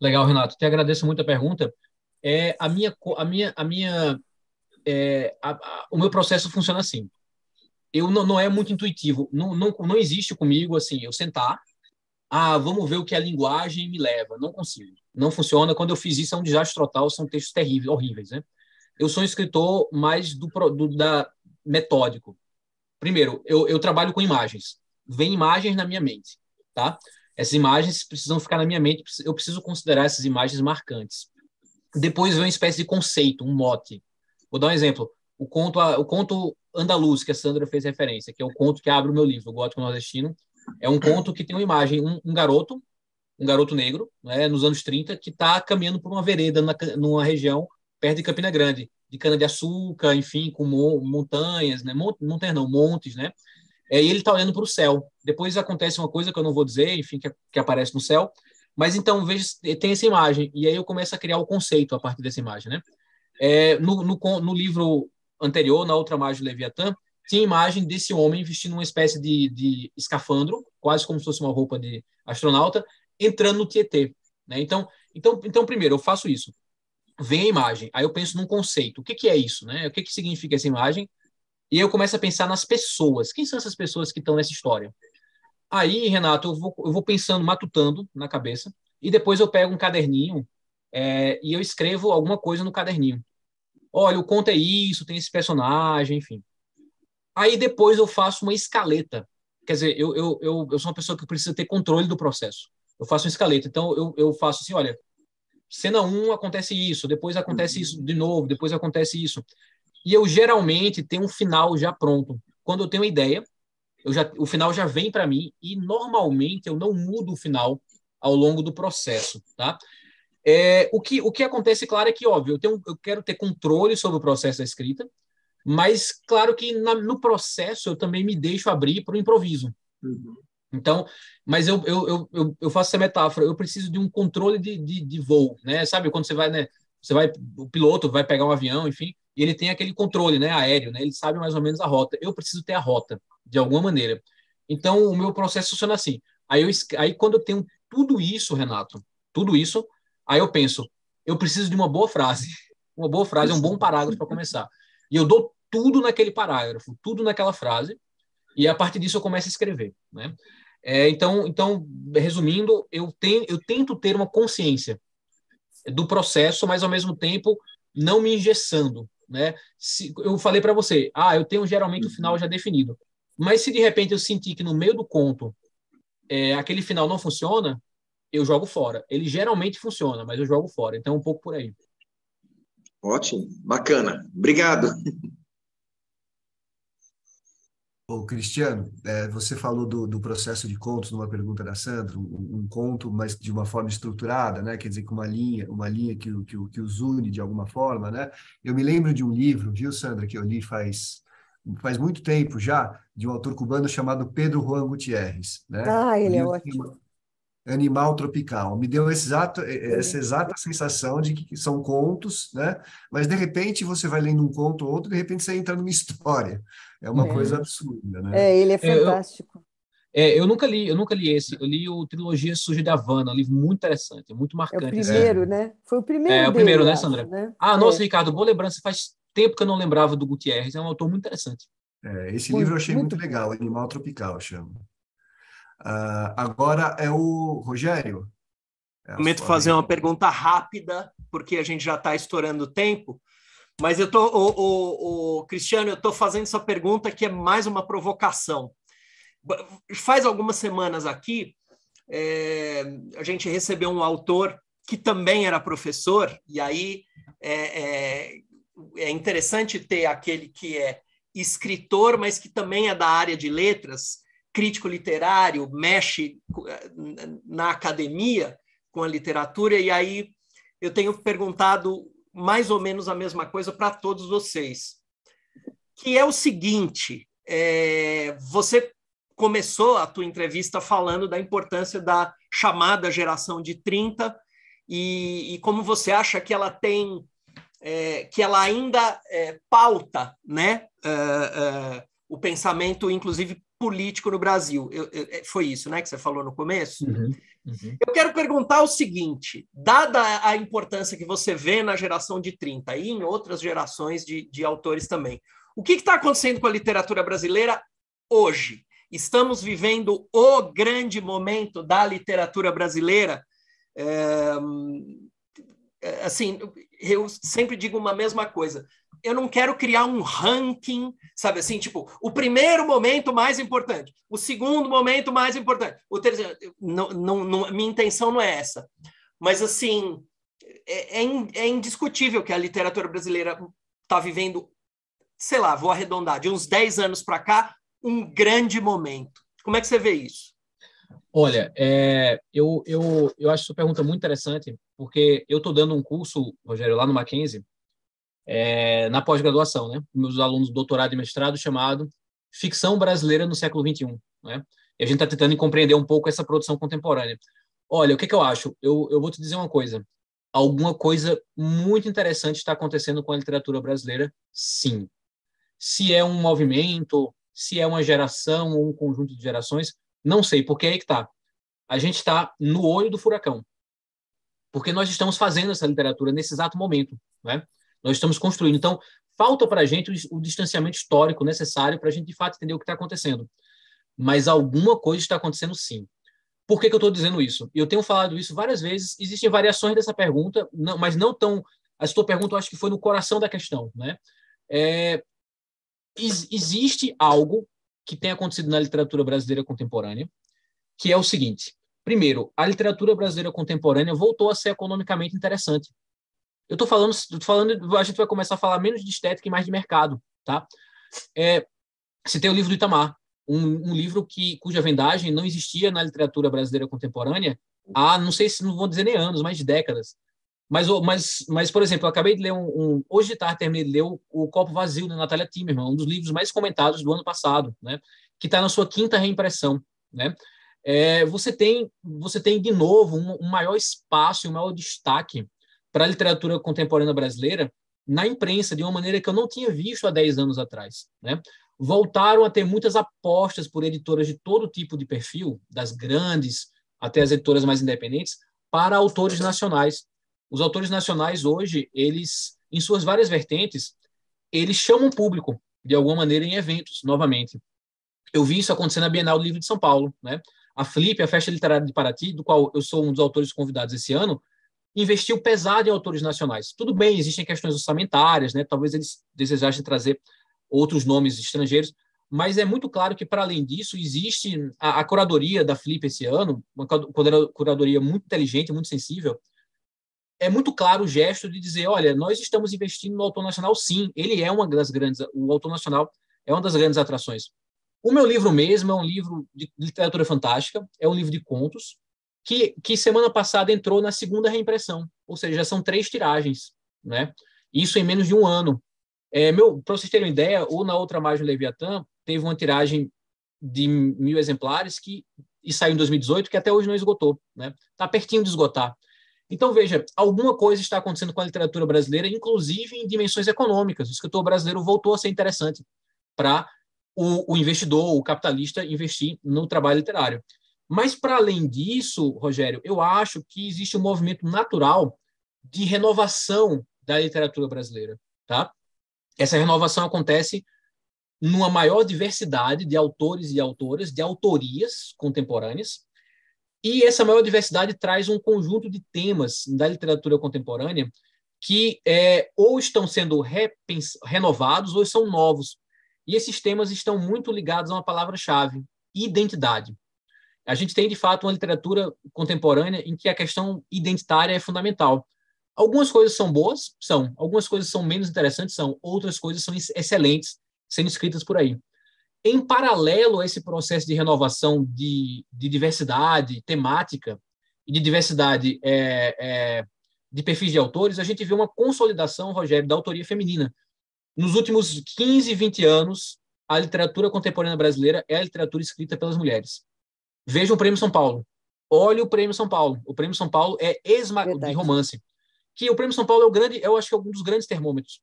Legal, Renato. Te agradeço muito a pergunta é a minha a minha a minha é, a, a, o meu processo funciona assim. Eu não, não é muito intuitivo, não, não não existe comigo assim, eu sentar, ah, vamos ver o que a linguagem me leva, não consigo. Não funciona, quando eu fiz isso é um desastre total, são textos terríveis, horríveis, né? Eu sou um escritor mais do, do da metódico. Primeiro, eu, eu trabalho com imagens. Vem imagens na minha mente, tá? Essas imagens precisam ficar na minha mente, eu preciso considerar essas imagens marcantes. Depois vem uma espécie de conceito, um mote. Vou dar um exemplo. O conto, o conto andaluz, que a Sandra fez referência, que é o conto que abre o meu livro, O Gótico Nordestino, é um conto que tem uma imagem, um, um garoto, um garoto negro, né, nos anos 30, que está caminhando por uma vereda na, numa região perto de Campina Grande, de cana-de-açúcar, enfim, com mo, montanhas, né, mont, montanhas não, montes, né? É, e ele está olhando para o céu. Depois acontece uma coisa que eu não vou dizer, enfim, que, que aparece no céu, mas então, veja, tem essa imagem, e aí eu começo a criar o conceito a partir dessa imagem, né? É, no, no, no, livro anterior, na outra imagem do Leviatã, tinha a imagem desse homem vestindo uma espécie de, de escafandro, quase como se fosse uma roupa de astronauta, entrando no Tietê. Né? Então, então, então, primeiro, eu faço isso. Vem a imagem, aí eu penso num conceito. O que, que é isso? Né? O que, que significa essa imagem? E aí eu começo a pensar nas pessoas. Quem são essas pessoas que estão nessa história? Aí, Renato, eu vou, eu vou pensando, matutando na cabeça, e depois eu pego um caderninho é, e eu escrevo alguma coisa no caderninho. Olha, o conto é isso, tem esse personagem, enfim. Aí depois eu faço uma escaleta. Quer dizer, eu, eu, eu, eu sou uma pessoa que precisa ter controle do processo. Eu faço uma escaleta. Então, eu, eu faço assim, olha, cena 1 um, acontece isso, depois acontece isso uhum. de novo, depois acontece isso. E eu geralmente tenho um final já pronto. Quando eu tenho uma ideia, eu já, o final já vem para mim e normalmente eu não mudo o final ao longo do processo, tá? É, o, que, o que acontece, claro, é que, óbvio, eu, tenho, eu quero ter controle sobre o processo da escrita, mas claro que na, no processo eu também me deixo abrir para o improviso. Uhum. Então, mas eu, eu, eu, eu, faço essa metáfora, eu preciso de um controle de, de, de voo, né? Sabe, quando você vai, né? você vai, o piloto vai pegar um avião, enfim, e ele tem aquele controle, né, aéreo, né? Ele sabe mais ou menos a rota. Eu preciso ter a rota de alguma maneira. Então o meu processo funciona assim. Aí eu, aí quando eu tenho tudo isso, Renato, tudo isso, aí eu penso, eu preciso de uma boa frase, uma boa frase, um bom parágrafo para começar. E eu dou tudo naquele parágrafo, tudo naquela frase, e a partir disso eu começo a escrever, né? É, então, então, resumindo, eu, tenho, eu tento ter uma consciência do processo, mas ao mesmo tempo não me engessando, né? Se, eu falei para você, ah, eu tenho geralmente o uhum. final já definido, mas se de repente eu sentir que no meio do conto é, aquele final não funciona, eu jogo fora. Ele geralmente funciona, mas eu jogo fora. Então é um pouco por aí. Ótimo, bacana. Obrigado. Ô, Cristiano, é, você falou do, do, processo de contos numa pergunta da Sandra, um, um, conto, mas de uma forma estruturada, né? quer dizer, com uma linha, uma linha que, que, que os une de alguma forma. Né? Eu me lembro de um livro, viu, Sandra, que eu li faz, faz muito tempo já, de um autor cubano chamado Pedro Juan Gutierrez. Né? Ah, ele, ele é ótimo animal tropical. Me deu exato, eh, eh, essa é. exata sensação de que são contos, né? Mas de repente você vai lendo um conto ou outro, de repente você entra numa história. É uma é. coisa absurda, né? É, ele é fantástico. É, eu, é, eu nunca li, eu nunca li esse. Eu li o Trilogia Suja da Havana, um livro muito interessante, muito marcante. É o assim. primeiro, né? Foi o primeiro. É, o primeiro, né, Sandra? né? Ah, nossa, é. Ricardo, boa lembrança. Faz tempo que eu não lembrava do Gutierrez. É um autor muito interessante. É, esse muito, livro eu achei muito, muito legal, Animal Tropical, chama. Uh, agora é o Rogério. É Prometo fazer uma pergunta rápida, porque a gente já está estourando o tempo. Mas eu tô, o, o, o Cristiano, eu estou fazendo essa pergunta que é mais uma provocação. Faz algumas semanas aqui, é, a gente recebeu um autor que também era professor, e aí é, é, é, interessante ter aquele que é escritor, mas que também é da área de letras, crítico literário, mexe eh, na academia com a literatura, e aí eu tenho perguntado mais ou menos a mesma coisa para todos vocês, que é o seguinte: é, você começou a tua entrevista falando da importância da chamada geração de 30 e, e como você acha que ela tem é, que ela ainda é, pauta né, uh, uh, o pensamento, inclusive político no Brasil. Eu, eu, é, foi isso, né, que você falou no começo? Uhum, uhum. Eu quero perguntar o seguinte: dada a importância que você vê na geração de 30 e em outras gerações de, de autores também, o que está acontecendo com a literatura brasileira hoje? Estamos vivendo o grande momento da literatura brasileira. É, assim, eu sempre digo uma mesma coisa eu não quero criar um ranking, sabe assim? Tipo, o primeiro momento mais importante, o segundo momento mais importante, o terceiro. Não, não, não minha intenção não é essa. Mas, assim, é, é, é indiscutível que a literatura brasileira está vivendo, sei lá, vou arredondar, de uns 10 anos para cá, um grande momento. Como é que você vê isso? Olha, é, eu, eu, eu acho sua pergunta muito interessante, porque eu estou dando um curso, Rogério, lá no Mackenzie, é, na pós-graduação, né? Meus alunos de doutorado e mestrado chamado Ficção Brasileira no Século XXI, né? E a gente está tentando compreender um pouco essa produção contemporânea. Olha, o que, que eu acho? Eu, eu vou te dizer uma coisa. Alguma coisa muito interessante está acontecendo com a literatura brasileira, sim. Se é um movimento, se é uma geração ou um conjunto de gerações, não sei, porque é aí que está. A gente está no olho do furacão, porque nós estamos fazendo essa literatura nesse exato momento, né? nós estamos construindo. Então, falta para a gente o, o distanciamento histórico necessário para a gente, de fato, entender o que está acontecendo. Mas alguma coisa está acontecendo sim. Por que, que eu estou dizendo isso? Eu tenho falado isso várias vezes. Existem variações dessa pergunta, não, mas não tão. A sua pergunta, eu acho que foi no coração da questão. Né? É, is, existe algo que tem acontecido na literatura brasileira contemporânea, que é o seguinte: primeiro, a literatura brasileira contemporânea voltou a ser economicamente interessante. Eu estou falando, tô falando, a gente vai começar a falar menos de estética e mais de mercado, tá? É, tem o livro do Itamar, um, um, livro que, cuja vendagem não existia na literatura brasileira contemporânea há, não sei se não vou dizer nem anos, mas de décadas. Mas, mas, mas, por exemplo, eu acabei de ler um, um hoje de tarde terminei de ler o, o Copo Vazio da Natália Timmerman, um dos livros mais comentados do ano passado, né? Que está na sua quinta reimpressão, né? É, você tem você tem de novo um, um maior espaço, um maior destaque para a literatura contemporânea brasileira na imprensa de uma maneira que eu não tinha visto há 10 anos atrás. Né? Voltaram a ter muitas apostas por editoras de todo tipo de perfil, das grandes até as editoras mais independentes, para autores nacionais. Os autores nacionais hoje, eles, em suas várias vertentes, eles chamam o público de alguma maneira em eventos, novamente. Eu vi isso acontecer na Bienal do Livro de São Paulo, né? A Flip, a Festa Literária de Paraty, do qual eu sou um dos autores convidados esse ano, investiu pesado em autores nacionais. Tudo bem, existem questões orçamentárias, né? talvez eles desejassem trazer outros nomes estrangeiros, mas é muito claro que, para além disso, existe a, a curadoria da Flip esse ano, uma curadoria muito inteligente, muito sensível. É muito claro o gesto de dizer: olha, nós estamos investindo no autor nacional, sim, ele é uma das grandes, o autor nacional é uma das grandes atrações. O meu livro mesmo é um livro de literatura fantástica, é um livro de contos, que, que semana passada entrou na segunda reimpressão, ou seja, já são três tiragens, né? Isso em menos de um ano. É, meu, para vocês terem uma ideia, ou na outra margem Leviatã, teve uma tiragem de mil exemplares que e saiu em 2018 que até hoje não esgotou, né? Tá pertinho de esgotar. Então veja, alguma coisa está acontecendo com a literatura brasileira, inclusive em dimensões econômicas. O escritor brasileiro voltou a ser interessante para o, o investidor, o capitalista investir no trabalho literário. Mas, para além disso, Rogério, eu acho que existe um movimento natural de renovação da literatura brasileira. Tá? Essa renovação acontece numa maior diversidade de autores e autoras, de autorias contemporâneas, e essa maior diversidade traz um conjunto de temas da literatura contemporânea que é, ou estão sendo repens- renovados ou são novos. E esses temas estão muito ligados a uma palavra-chave: identidade a gente tem de fato uma literatura contemporânea em que a questão identitária é fundamental. Algumas coisas são boas, são. Algumas coisas são menos interessantes, são. Outras coisas são excelentes, sendo escritas por aí. Em paralelo a esse processo de renovação de, de diversidade temática e de diversidade é, é, de perfis de autores, a gente vê uma consolidação, Rogério, da autoria feminina. Nos últimos 15, 20 anos, a literatura contemporânea brasileira é a literatura escrita pelas mulheres. Veja o Prêmio São Paulo. Olha o Prêmio São Paulo. O Prêmio São Paulo é esmagador de romance. Que o Prêmio São Paulo é o grande, eu acho que é um dos grandes termômetros.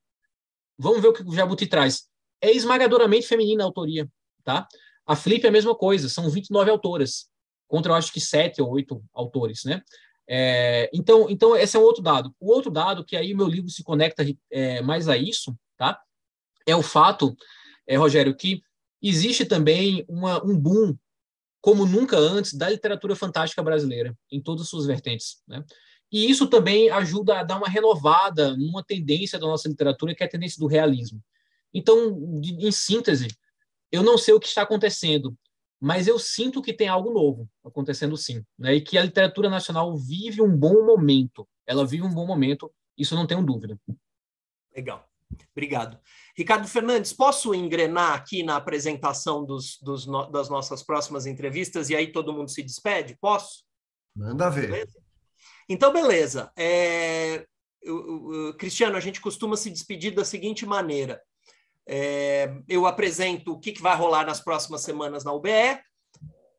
Vamos ver o que o Jabuti traz. É esmagadoramente feminina a autoria, tá? A Flip é a mesma coisa, são 29 autoras, contra eu acho que 7 ou 8 autores, né? É, então, então, esse é um outro dado. O outro dado, que aí o meu livro se conecta é, mais a isso, tá? É o fato, é, Rogério, que existe também uma, um boom como nunca antes, da literatura fantástica brasileira, em todas as suas vertentes. Né? E isso também ajuda a dar uma renovada numa tendência da nossa literatura, que é a tendência do realismo. Então, de, em síntese, eu não sei o que está acontecendo, mas eu sinto que tem algo novo acontecendo sim, né? e que a literatura nacional vive um bom momento. Ela vive um bom momento, isso eu não tenho dúvida. Legal. Obrigado. Ricardo Fernandes, posso engrenar aqui na apresentação dos, dos no, das nossas próximas entrevistas e aí todo mundo se despede? Posso? Manda ver. Então, beleza. É, eu, eu, Cristiano, a gente costuma se despedir da seguinte maneira. É, eu apresento o que, que vai rolar nas próximas semanas na UBE,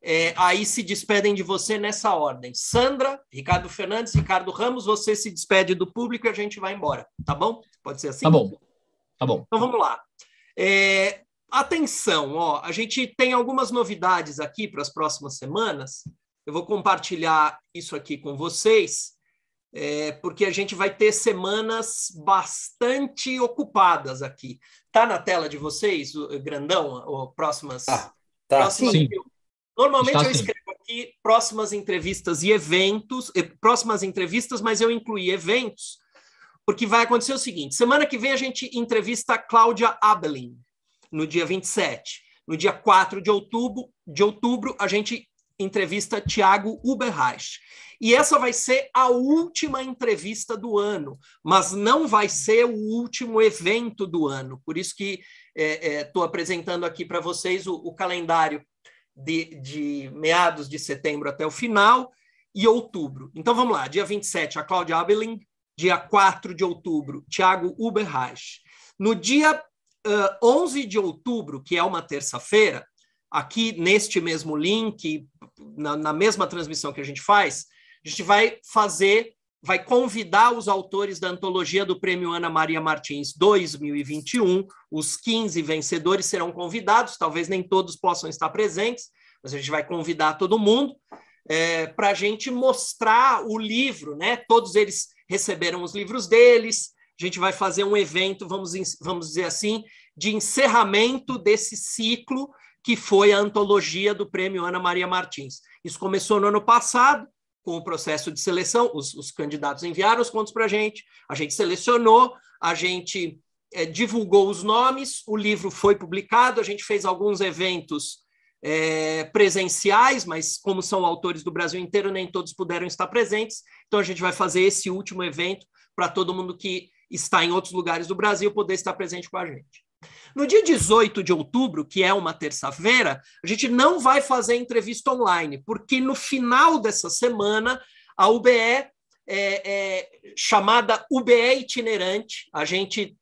é, aí se despedem de você nessa ordem. Sandra, Ricardo Fernandes, Ricardo Ramos, você se despede do público e a gente vai embora, tá bom? Pode ser assim? Tá bom. Tá bom. Então vamos lá. É, atenção, ó, a gente tem algumas novidades aqui para as próximas semanas. Eu vou compartilhar isso aqui com vocês, é, porque a gente vai ter semanas bastante ocupadas aqui. Tá na tela de vocês, grandão, o, próximas. Ah, tá, próximas sim. normalmente Está eu escrevo sim. aqui próximas entrevistas e eventos, próximas entrevistas, mas eu incluí eventos porque vai acontecer o seguinte: semana que vem a gente entrevista a Cláudia Abelin, no dia 27. No dia 4 de outubro, de outubro a gente entrevista Tiago Uberreich. E essa vai ser a última entrevista do ano, mas não vai ser o último evento do ano. Por isso que estou é, é, apresentando aqui para vocês o, o calendário de, de, meados de setembro até o final e outubro. Então vamos lá, dia 27, a Cláudia Abelin, dia 4 de outubro, Tiago Uberreich. No dia uh, 11 de outubro, que é uma terça-feira, aqui neste mesmo link, na, na, mesma transmissão que a gente faz, a gente vai fazer, vai convidar os autores da antologia do Prêmio Ana Maria Martins 2021. Os 15 vencedores serão convidados, talvez nem todos possam estar presentes, mas a gente vai convidar todo mundo é, para a gente mostrar o livro, né? Todos eles receberam os livros deles. A gente vai fazer um evento, vamos, vamos dizer assim, de encerramento desse ciclo que foi a antologia do prêmio Ana Maria Martins. Isso começou no ano passado, com o processo de seleção, os, os candidatos enviaram os contos para a gente, a gente selecionou, a gente é, divulgou os nomes, o livro foi publicado, a gente fez alguns eventos é, presenciais, mas como são autores do Brasil inteiro, nem todos puderam estar presentes. Então a gente vai fazer esse último evento para todo mundo que está em outros lugares do Brasil poder estar presente com a gente. No dia 18 de outubro, que é uma terça-feira, a gente não vai fazer entrevista online, porque no final dessa semana a UBE é, é, chamada UBE itinerante. A gente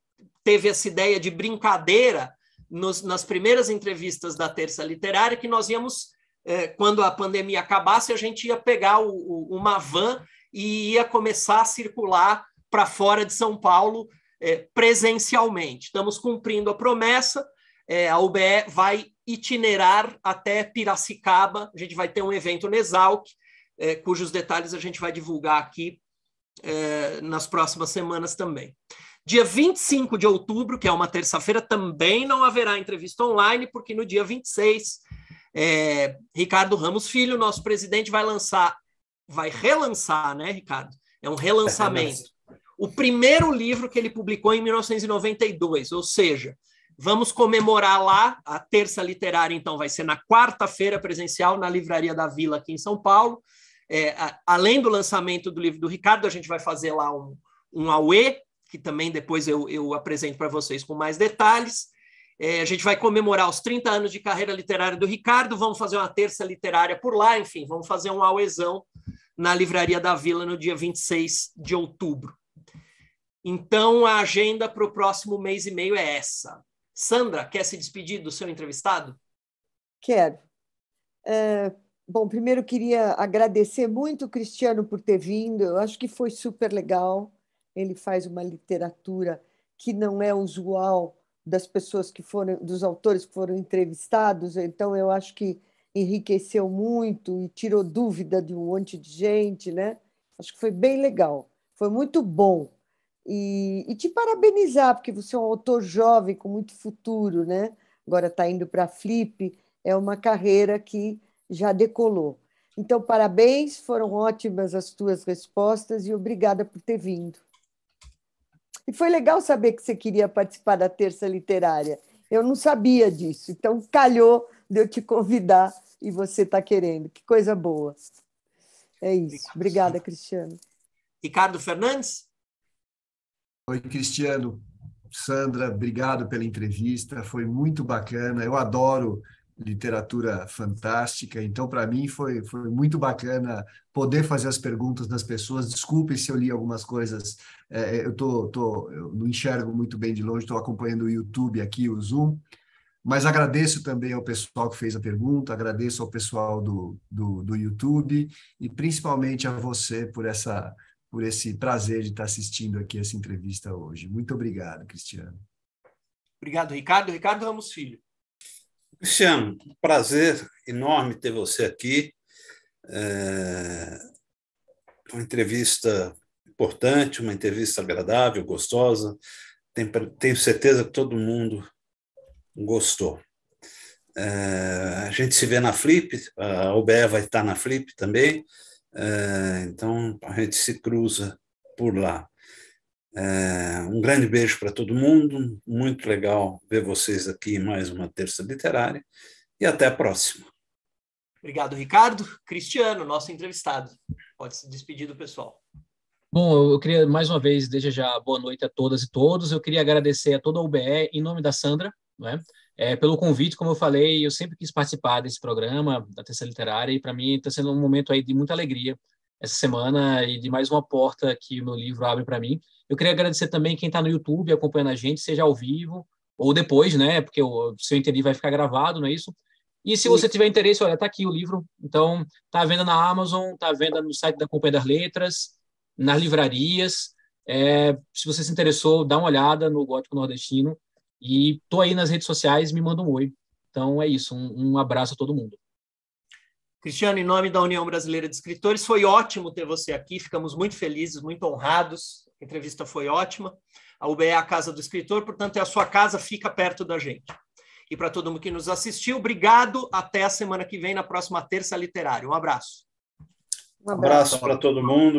teve essa ideia de brincadeira nos, nas primeiras entrevistas da Terça Literária que nós íamos, é, quando a pandemia acabasse, a gente ia pegar o, o, uma van e ia começar a circular para fora de São Paulo é, presencialmente. Estamos cumprindo a promessa, é, a UBE vai itinerar até Piracicaba, a gente vai ter um evento no Exalc, cujos detalhes a gente vai divulgar aqui nas próximas semanas também. Dia 25 de outubro, que é uma terça-feira, também não haverá entrevista online, porque no dia 26, é, Ricardo Ramos Filho, nosso presidente, vai lançar, vai relançar, né, Ricardo? É um relançamento. O primeiro livro que ele publicou em 1992, ou seja, vamos comemorar lá, a terça literária, então, vai ser na quarta-feira presencial, na Livraria da Vila, aqui em São Paulo. É, a, além do lançamento do livro do Ricardo, a gente vai fazer lá um, um AUE que também depois eu, eu apresento para vocês com mais detalhes. É, a gente vai comemorar os 30 anos de carreira literária do Ricardo, vamos fazer uma terça literária por lá, enfim, vamos fazer um auezão na Livraria da Vila no dia 26 de outubro. Então, a agenda para o próximo mês e meio é essa. Sandra, quer se despedir do seu entrevistado? Quero. É, bom, primeiro queria agradecer muito o Cristiano por ter vindo, eu acho que foi super legal ele faz uma literatura que não é usual das pessoas que foram, dos autores que foram entrevistados. Então, eu acho que enriqueceu muito e tirou dúvida de um monte de gente, né? Acho que foi bem legal, foi muito bom. E, e te parabenizar, porque você é um autor jovem com muito futuro, né? Agora está indo para a Flip, é uma carreira que já decolou. Então, parabéns, foram ótimas as tuas respostas e obrigada por ter vindo. E foi legal saber que você queria participar da terça literária. Eu não sabia disso, então calhou de eu te convidar e você está querendo. Que coisa boa. É isso. Obrigado, Obrigada, Cristiano. Ricardo Fernandes? Oi, Cristiano. Sandra, obrigado pela entrevista, foi muito bacana. Eu adoro literatura fantástica. Então, para mim, foi, foi muito bacana poder fazer as perguntas das pessoas. Desculpe se eu li algumas coisas, é, é eu, tô, tô, eu não enxergo muito bem de longe, estou acompanhando o YouTube aqui, o Zoom. Mas agradeço também ao pessoal que fez a pergunta, agradeço ao pessoal do, do, do YouTube e principalmente a você por essa por esse prazer de estar assistindo aqui essa entrevista hoje. Muito obrigado, Cristiano. Obrigado, Ricardo. Ricardo Ramos Filho. Cristiano, prazer enorme ter você aqui. É uma entrevista importante, uma entrevista agradável, gostosa. Tenho, certeza que todo mundo gostou. É, a gente se vê na Flip, a OBE vai estar na Flip também, é, então a gente se cruza por lá. É, um grande beijo para todo mundo. Muito legal ver vocês aqui em mais uma terça literária. E até a próxima. Obrigado, Ricardo. Cristiano, nosso entrevistado. Pode se despedir do pessoal. Bom, eu queria mais uma vez desejar boa noite a todas e todos. Eu queria agradecer a toda a UBE, em nome da Sandra, né? É, pelo convite, como eu falei, eu sempre quis participar desse programa da Terça Literária e para mim está sendo um momento aí de muita alegria essa semana e de mais uma porta que o meu livro abre para mim. Eu queria agradecer também quem está no YouTube acompanhando a gente, seja ao vivo ou depois, né? Porque o seu entendi vai ficar gravado, não é isso? E se você tiver interesse, olha, está aqui o livro. Então, está à venda na Amazon, está à venda no site da Companhia das Letras, nas livrarias. É, se você se interessou, dá uma olhada no Gótico Nordestino. E tô aí nas redes sociais, me manda um oi. Então é isso, um, um abraço a todo mundo. Cristiano, em nome da União Brasileira de Escritores, foi ótimo ter você aqui, ficamos muito felizes, muito honrados. A entrevista foi ótima. A UBE é a casa do escritor, portanto, é a sua casa, fica perto da gente. E para todo mundo que nos assistiu, obrigado. Até a semana que vem, na próxima Terça Literária. Um abraço. Um abraço, um abraço para todo mundo.